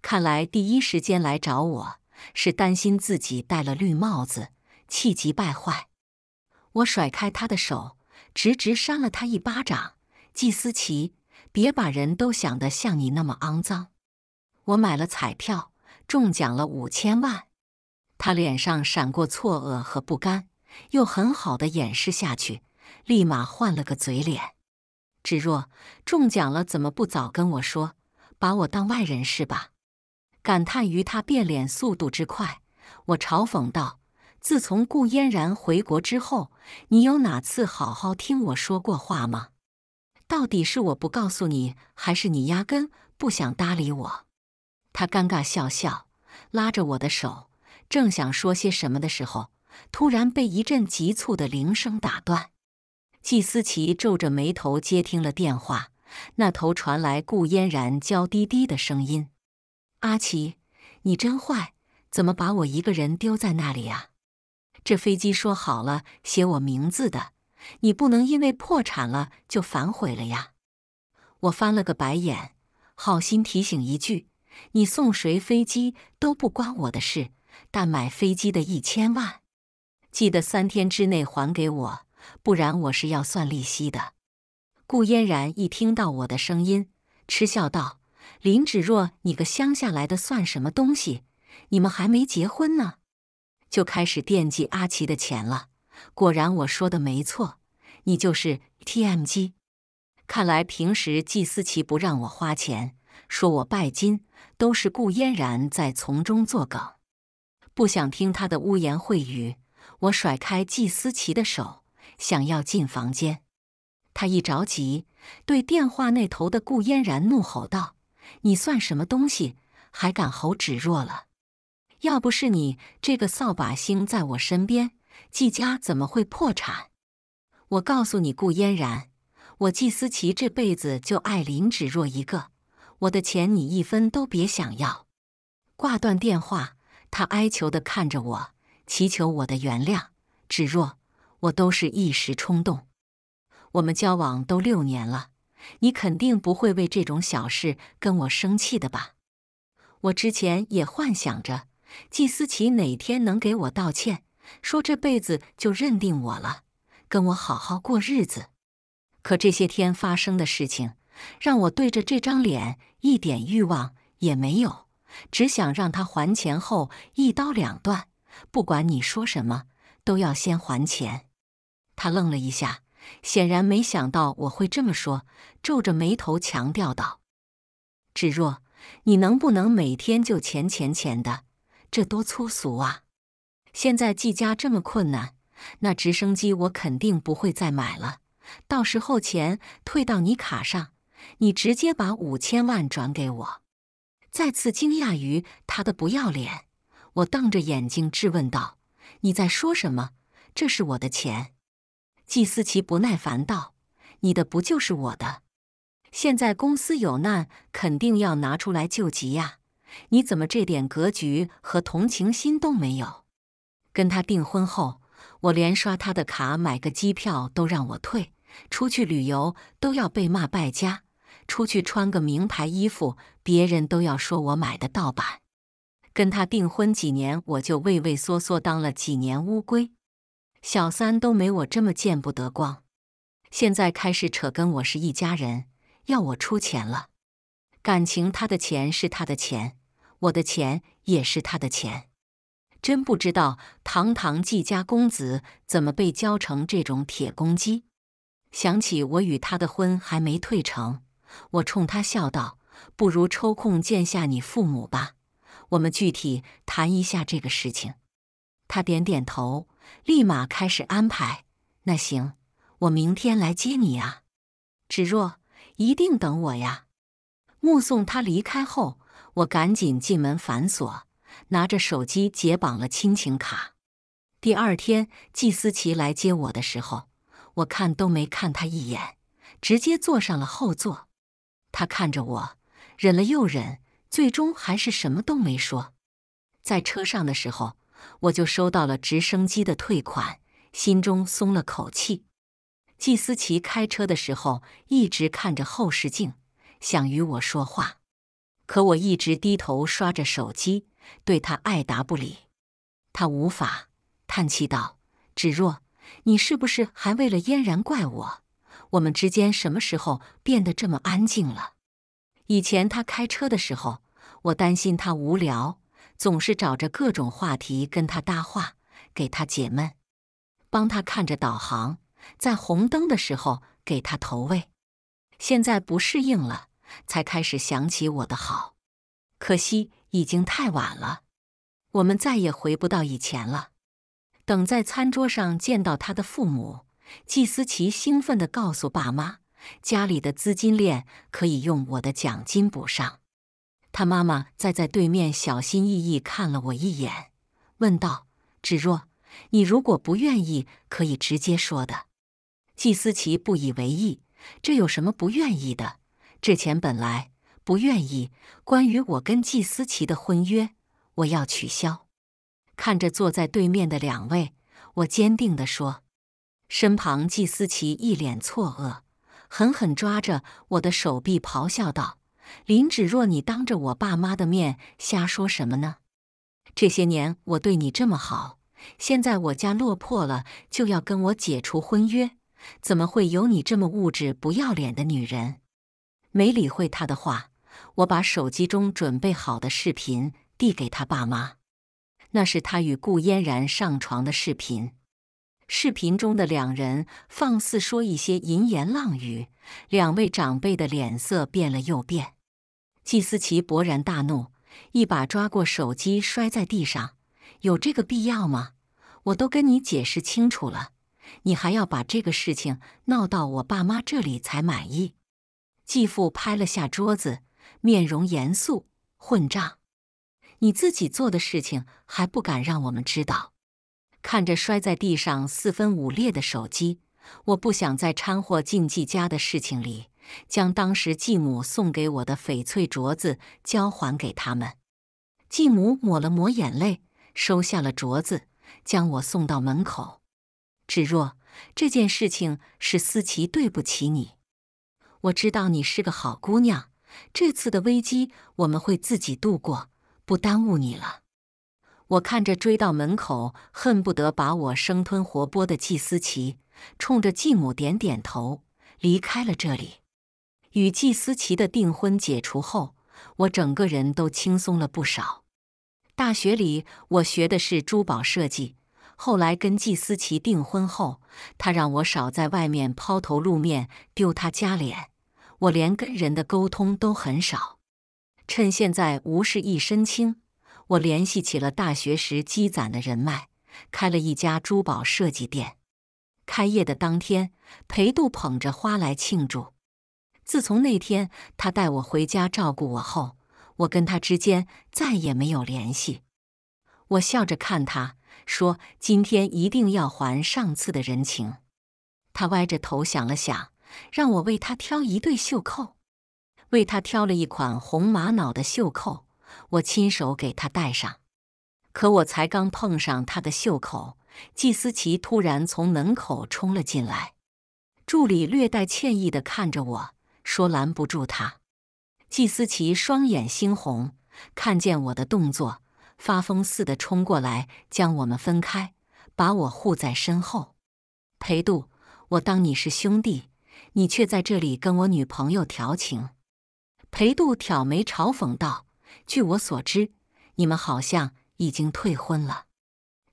看来第一时间来找我是担心自己戴了绿帽子，气急败坏。我甩开他的手，直直扇了他一巴掌。季思琪，别把人都想得像你那么肮脏。我买了彩票，中奖了五千万。他脸上闪过错愕和不甘，又很好的掩饰下去，立马换了个嘴脸。芷若中奖了，怎么不早跟我说？把我当外人是吧？感叹于他变脸速度之快，我嘲讽道：“自从顾嫣然回国之后，你有哪次好好听我说过话吗？到底是我不告诉你，还是你压根不想搭理我？”他尴尬笑笑，拉着我的手，正想说些什么的时候，突然被一阵急促的铃声打断。季思琪皱着眉头接听了电话，那头传来顾嫣然娇滴滴的声音：“阿奇，你真坏，怎么把我一个人丢在那里啊？这飞机说好了写我名字的，你不能因为破产了就反悔了呀！”我翻了个白眼，好心提醒一句：“你送谁飞机都不关我的事，但买飞机的一千万，记得三天之内还给我。”不然我是要算利息的。顾嫣然一听到我的声音，嗤笑道：“林芷若，你个乡下来的算什么东西？你们还没结婚呢，就开始惦记阿奇的钱了。果然我说的没错，你就是 T M G。看来平时季思琪不让我花钱，说我拜金，都是顾嫣然在从中作梗。不想听他的污言秽语，我甩开季思琪的手。”想要进房间，他一着急，对电话那头的顾嫣然怒吼道：“你算什么东西？还敢吼芷若了！要不是你这个扫把星在我身边，季家怎么会破产？我告诉你，顾嫣然，我季思琪这辈子就爱林芷若一个，我的钱你一分都别想要！”挂断电话，他哀求地看着我，祈求我的原谅，芷若。我都是一时冲动，我们交往都六年了，你肯定不会为这种小事跟我生气的吧？我之前也幻想着季思琪哪天能给我道歉，说这辈子就认定我了，跟我好好过日子。可这些天发生的事情，让我对着这张脸一点欲望也没有，只想让他还钱后一刀两断，不管你说什么。都要先还钱。他愣了一下，显然没想到我会这么说，皱着眉头强调道：“芷若，你能不能每天就钱钱钱的？这多粗俗啊！现在季家这么困难，那直升机我肯定不会再买了。到时候钱退到你卡上，你直接把五千万转给我。”再次惊讶于他的不要脸，我瞪着眼睛质问道。你在说什么？这是我的钱。季思琪不耐烦道：“你的不就是我的？现在公司有难，肯定要拿出来救急呀。你怎么这点格局和同情心都没有？”跟他订婚后，我连刷他的卡买个机票都让我退，出去旅游都要被骂败家，出去穿个名牌衣服，别人都要说我买的盗版。跟他订婚几年，我就畏畏缩缩当了几年乌龟，小三都没我这么见不得光。现在开始扯跟我是一家人，要我出钱了。感情他的钱是他的钱，我的钱也是他的钱。真不知道堂堂纪家公子怎么被教成这种铁公鸡。想起我与他的婚还没退成，我冲他笑道：“不如抽空见下你父母吧。”我们具体谈一下这个事情。他点点头，立马开始安排。那行，我明天来接你啊，芷若，一定等我呀。目送他离开后，我赶紧进门反锁，拿着手机解绑了亲情卡。第二天，季思琪来接我的时候，我看都没看他一眼，直接坐上了后座。他看着我，忍了又忍。最终还是什么都没说，在车上的时候，我就收到了直升机的退款，心中松了口气。季思琪开车的时候一直看着后视镜，想与我说话，可我一直低头刷着手机，对他爱答不理。他无法，叹气道：“芷若，你是不是还为了嫣然怪我？我们之间什么时候变得这么安静了？以前他开车的时候。”我担心他无聊，总是找着各种话题跟他搭话，给他解闷，帮他看着导航，在红灯的时候给他投喂。现在不适应了，才开始想起我的好。可惜已经太晚了，我们再也回不到以前了。等在餐桌上见到他的父母，季思琪兴奋地告诉爸妈：“家里的资金链可以用我的奖金补上。”他妈妈再在对面小心翼翼看了我一眼，问道：“芷若，你如果不愿意，可以直接说的。”季思琪不以为意：“这有什么不愿意的？这钱本来不愿意。关于我跟季思琪的婚约，我要取消。”看着坐在对面的两位，我坚定地说。身旁季思琪一脸错愕，狠狠抓着我的手臂，咆哮道。林芷若，你当着我爸妈的面瞎说什么呢？这些年我对你这么好，现在我家落魄了，就要跟我解除婚约？怎么会有你这么物质、不要脸的女人？没理会他的话，我把手机中准备好的视频递给他爸妈，那是他与顾嫣然上床的视频。视频中的两人放肆说一些淫言浪语，两位长辈的脸色变了又变。季思琪勃然大怒，一把抓过手机摔在地上：“有这个必要吗？我都跟你解释清楚了，你还要把这个事情闹到我爸妈这里才满意？”继父拍了下桌子，面容严肃：“混账！你自己做的事情还不敢让我们知道？”看着摔在地上四分五裂的手机，我不想再掺和禁忌家的事情里。将当时继母送给我的翡翠镯子交还给他们。继母抹了抹眼泪，收下了镯子，将我送到门口。芷若，这件事情是思琪对不起你。我知道你是个好姑娘，这次的危机我们会自己度过，不耽误你了。我看着追到门口，恨不得把我生吞活剥的季思琪，冲着继母点点头，离开了这里。与季思琪的订婚解除后，我整个人都轻松了不少。大学里我学的是珠宝设计，后来跟季思琪订婚后，他让我少在外面抛头露面，丢他家脸。我连跟人的沟通都很少。趁现在无事一身轻，我联系起了大学时积攒的人脉，开了一家珠宝设计店。开业的当天，裴度捧着花来庆祝。自从那天他带我回家照顾我后，我跟他之间再也没有联系。我笑着看他，说：“今天一定要还上次的人情。”他歪着头想了想，让我为他挑一对袖扣。为他挑了一款红玛瑙的袖扣，我亲手给他戴上。可我才刚碰上他的袖口，季思琪突然从门口冲了进来。助理略带歉意地看着我。说拦不住他，季思琪双眼猩红，看见我的动作，发疯似的冲过来，将我们分开，把我护在身后。裴度，我当你是兄弟，你却在这里跟我女朋友调情。裴度挑眉嘲讽道：“据我所知，你们好像已经退婚了。”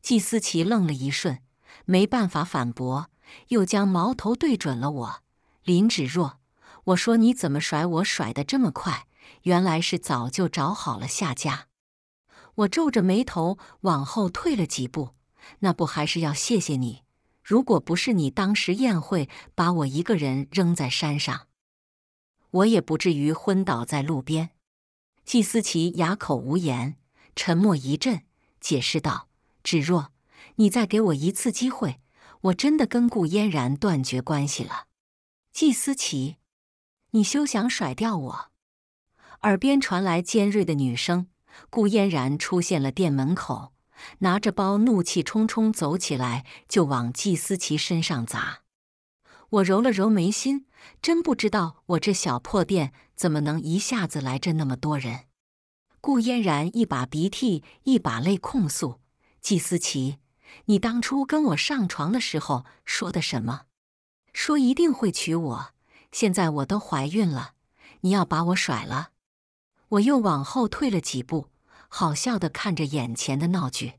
季思琪愣了一瞬，没办法反驳，又将矛头对准了我，林芷若。我说你怎么甩我甩的这么快？原来是早就找好了下家。我皱着眉头往后退了几步，那不还是要谢谢你？如果不是你当时宴会把我一个人扔在山上，我也不至于昏倒在路边。季思琪哑口无言，沉默一阵，解释道：“芷若，你再给我一次机会，我真的跟顾嫣然断绝关系了。”季思琪。你休想甩掉我！耳边传来尖锐的女声，顾嫣然出现了店门口，拿着包，怒气冲冲走起来，就往季思琪身上砸。我揉了揉眉心，真不知道我这小破店怎么能一下子来这那么多人。顾嫣然一把鼻涕一把泪控诉：“季思琪，你当初跟我上床的时候说的什么？说一定会娶我。”现在我都怀孕了，你要把我甩了？我又往后退了几步，好笑的看着眼前的闹剧。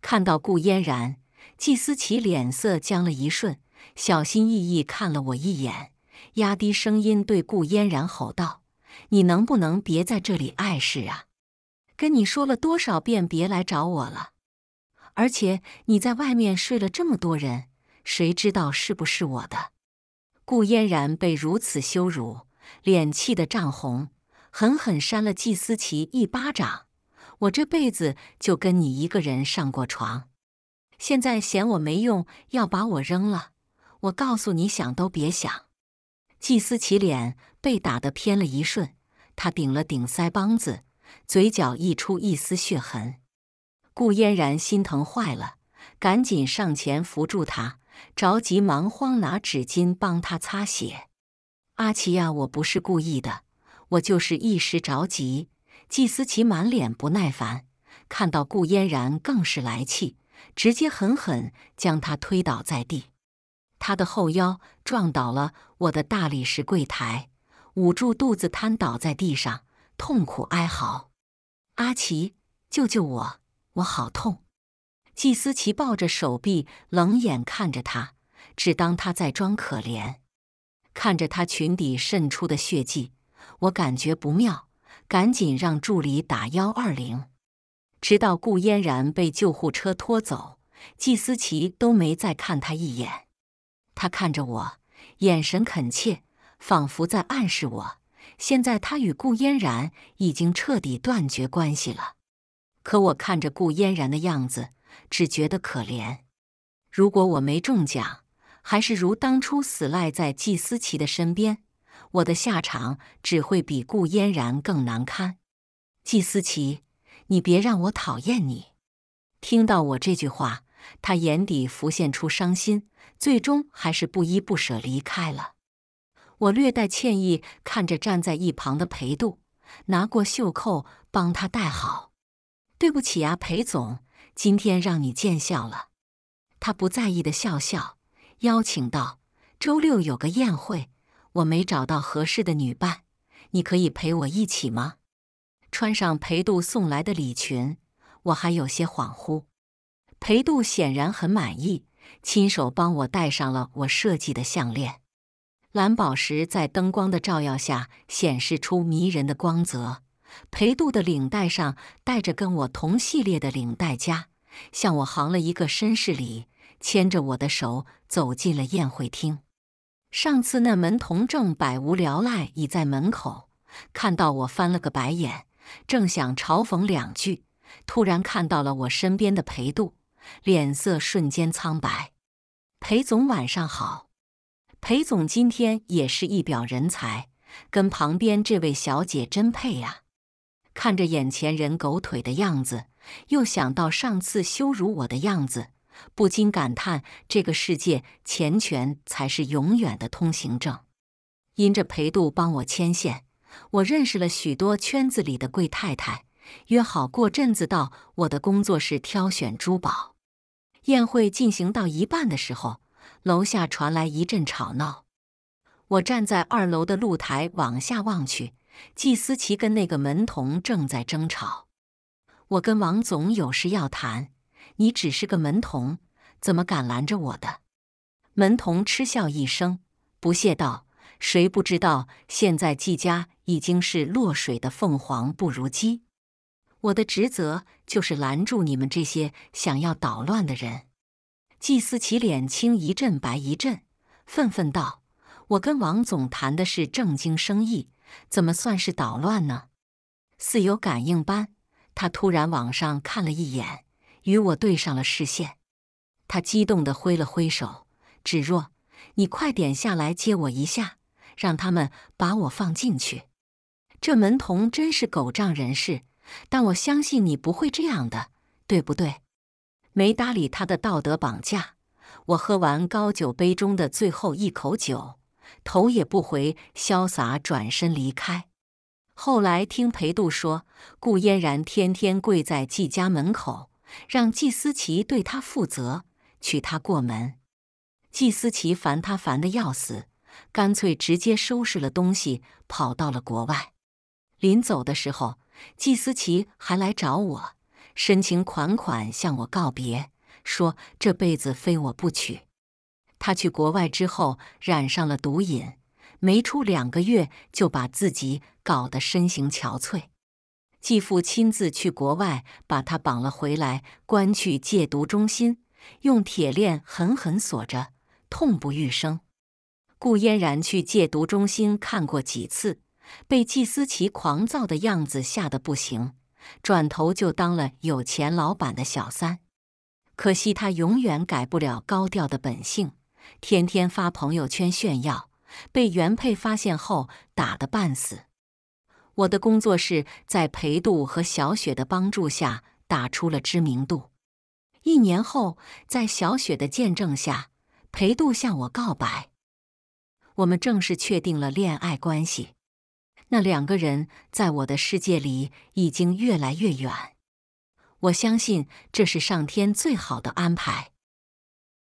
看到顾嫣然，季思琪脸色僵了一瞬，小心翼翼看了我一眼，压低声音对顾嫣然吼道：“你能不能别在这里碍事啊？跟你说了多少遍，别来找我了！而且你在外面睡了这么多人，谁知道是不是我的？”顾嫣然被如此羞辱，脸气得涨红，狠狠扇了季思琪一巴掌。我这辈子就跟你一个人上过床，现在嫌我没用，要把我扔了。我告诉你想都别想。季思琪脸被打得偏了一瞬，他顶了顶腮帮子，嘴角溢出一丝血痕。顾嫣然心疼坏了，赶紧上前扶住他。着急忙慌拿纸巾帮他擦血，阿奇呀，我不是故意的，我就是一时着急。季思琪满脸不耐烦，看到顾嫣然更是来气，直接狠狠将他推倒在地，他的后腰撞倒了我的大理石柜台，捂住肚子瘫倒在地上，痛苦哀嚎：“阿奇，救救我，我好痛！”季思琪抱着手臂，冷眼看着他，只当他在装可怜。看着他裙底渗出的血迹，我感觉不妙，赶紧让助理打幺二零。直到顾嫣然被救护车拖走，季思琪都没再看他一眼。他看着我，眼神恳切，仿佛在暗示我：现在他与顾嫣然已经彻底断绝关系了。可我看着顾嫣然的样子。只觉得可怜。如果我没中奖，还是如当初死赖在季思琪的身边，我的下场只会比顾嫣然更难堪。季思琪，你别让我讨厌你。听到我这句话，他眼底浮现出伤心，最终还是不依不舍离开了。我略带歉意看着站在一旁的裴度，拿过袖扣帮他戴好。对不起啊，裴总。今天让你见笑了，他不在意的笑笑，邀请道：“周六有个宴会，我没找到合适的女伴，你可以陪我一起吗？”穿上裴度送来的礼裙，我还有些恍惚。裴度显然很满意，亲手帮我戴上了我设计的项链，蓝宝石在灯光的照耀下显示出迷人的光泽。裴度的领带上带着跟我同系列的领带夹，向我行了一个绅士礼，牵着我的手走进了宴会厅。上次那门童正百无聊赖倚在门口，看到我翻了个白眼，正想嘲讽两句，突然看到了我身边的裴度，脸色瞬间苍白。裴总晚上好，裴总今天也是一表人才，跟旁边这位小姐真配啊。看着眼前人狗腿的样子，又想到上次羞辱我的样子，不禁感叹：这个世界，钱权才是永远的通行证。因着裴度帮我牵线，我认识了许多圈子里的贵太太，约好过阵子到我的工作室挑选珠宝。宴会进行到一半的时候，楼下传来一阵吵闹，我站在二楼的露台往下望去。季思琪跟那个门童正在争吵。我跟王总有事要谈，你只是个门童，怎么敢拦着我的？门童嗤笑一声，不屑道：“谁不知道现在季家已经是落水的凤凰不如鸡？我的职责就是拦住你们这些想要捣乱的人。”季思琪脸青一阵白一阵，愤愤道：“我跟王总谈的是正经生意。”怎么算是捣乱呢？似有感应般，他突然往上看了一眼，与我对上了视线。他激动地挥了挥手：“芷若，你快点下来接我一下，让他们把我放进去。”这门童真是狗仗人势，但我相信你不会这样的，对不对？没搭理他的道德绑架，我喝完高酒杯中的最后一口酒。头也不回，潇洒转身离开。后来听裴度说，顾嫣然天天跪在季家门口，让季思琪对她负责，娶她过门。季思琪烦他烦得要死，干脆直接收拾了东西跑到了国外。临走的时候，季思琪还来找我，深情款款向我告别，说这辈子非我不娶。他去国外之后染上了毒瘾，没出两个月就把自己搞得身形憔悴。继父亲自去国外把他绑了回来，关去戒毒中心，用铁链狠狠锁着，痛不欲生。顾嫣然去戒毒中心看过几次，被季思琪狂躁的样子吓得不行，转头就当了有钱老板的小三。可惜他永远改不了高调的本性。天天发朋友圈炫耀，被原配发现后打得半死。我的工作室在裴度和小雪的帮助下打出了知名度。一年后，在小雪的见证下，裴度向我告白，我们正式确定了恋爱关系。那两个人在我的世界里已经越来越远，我相信这是上天最好的安排。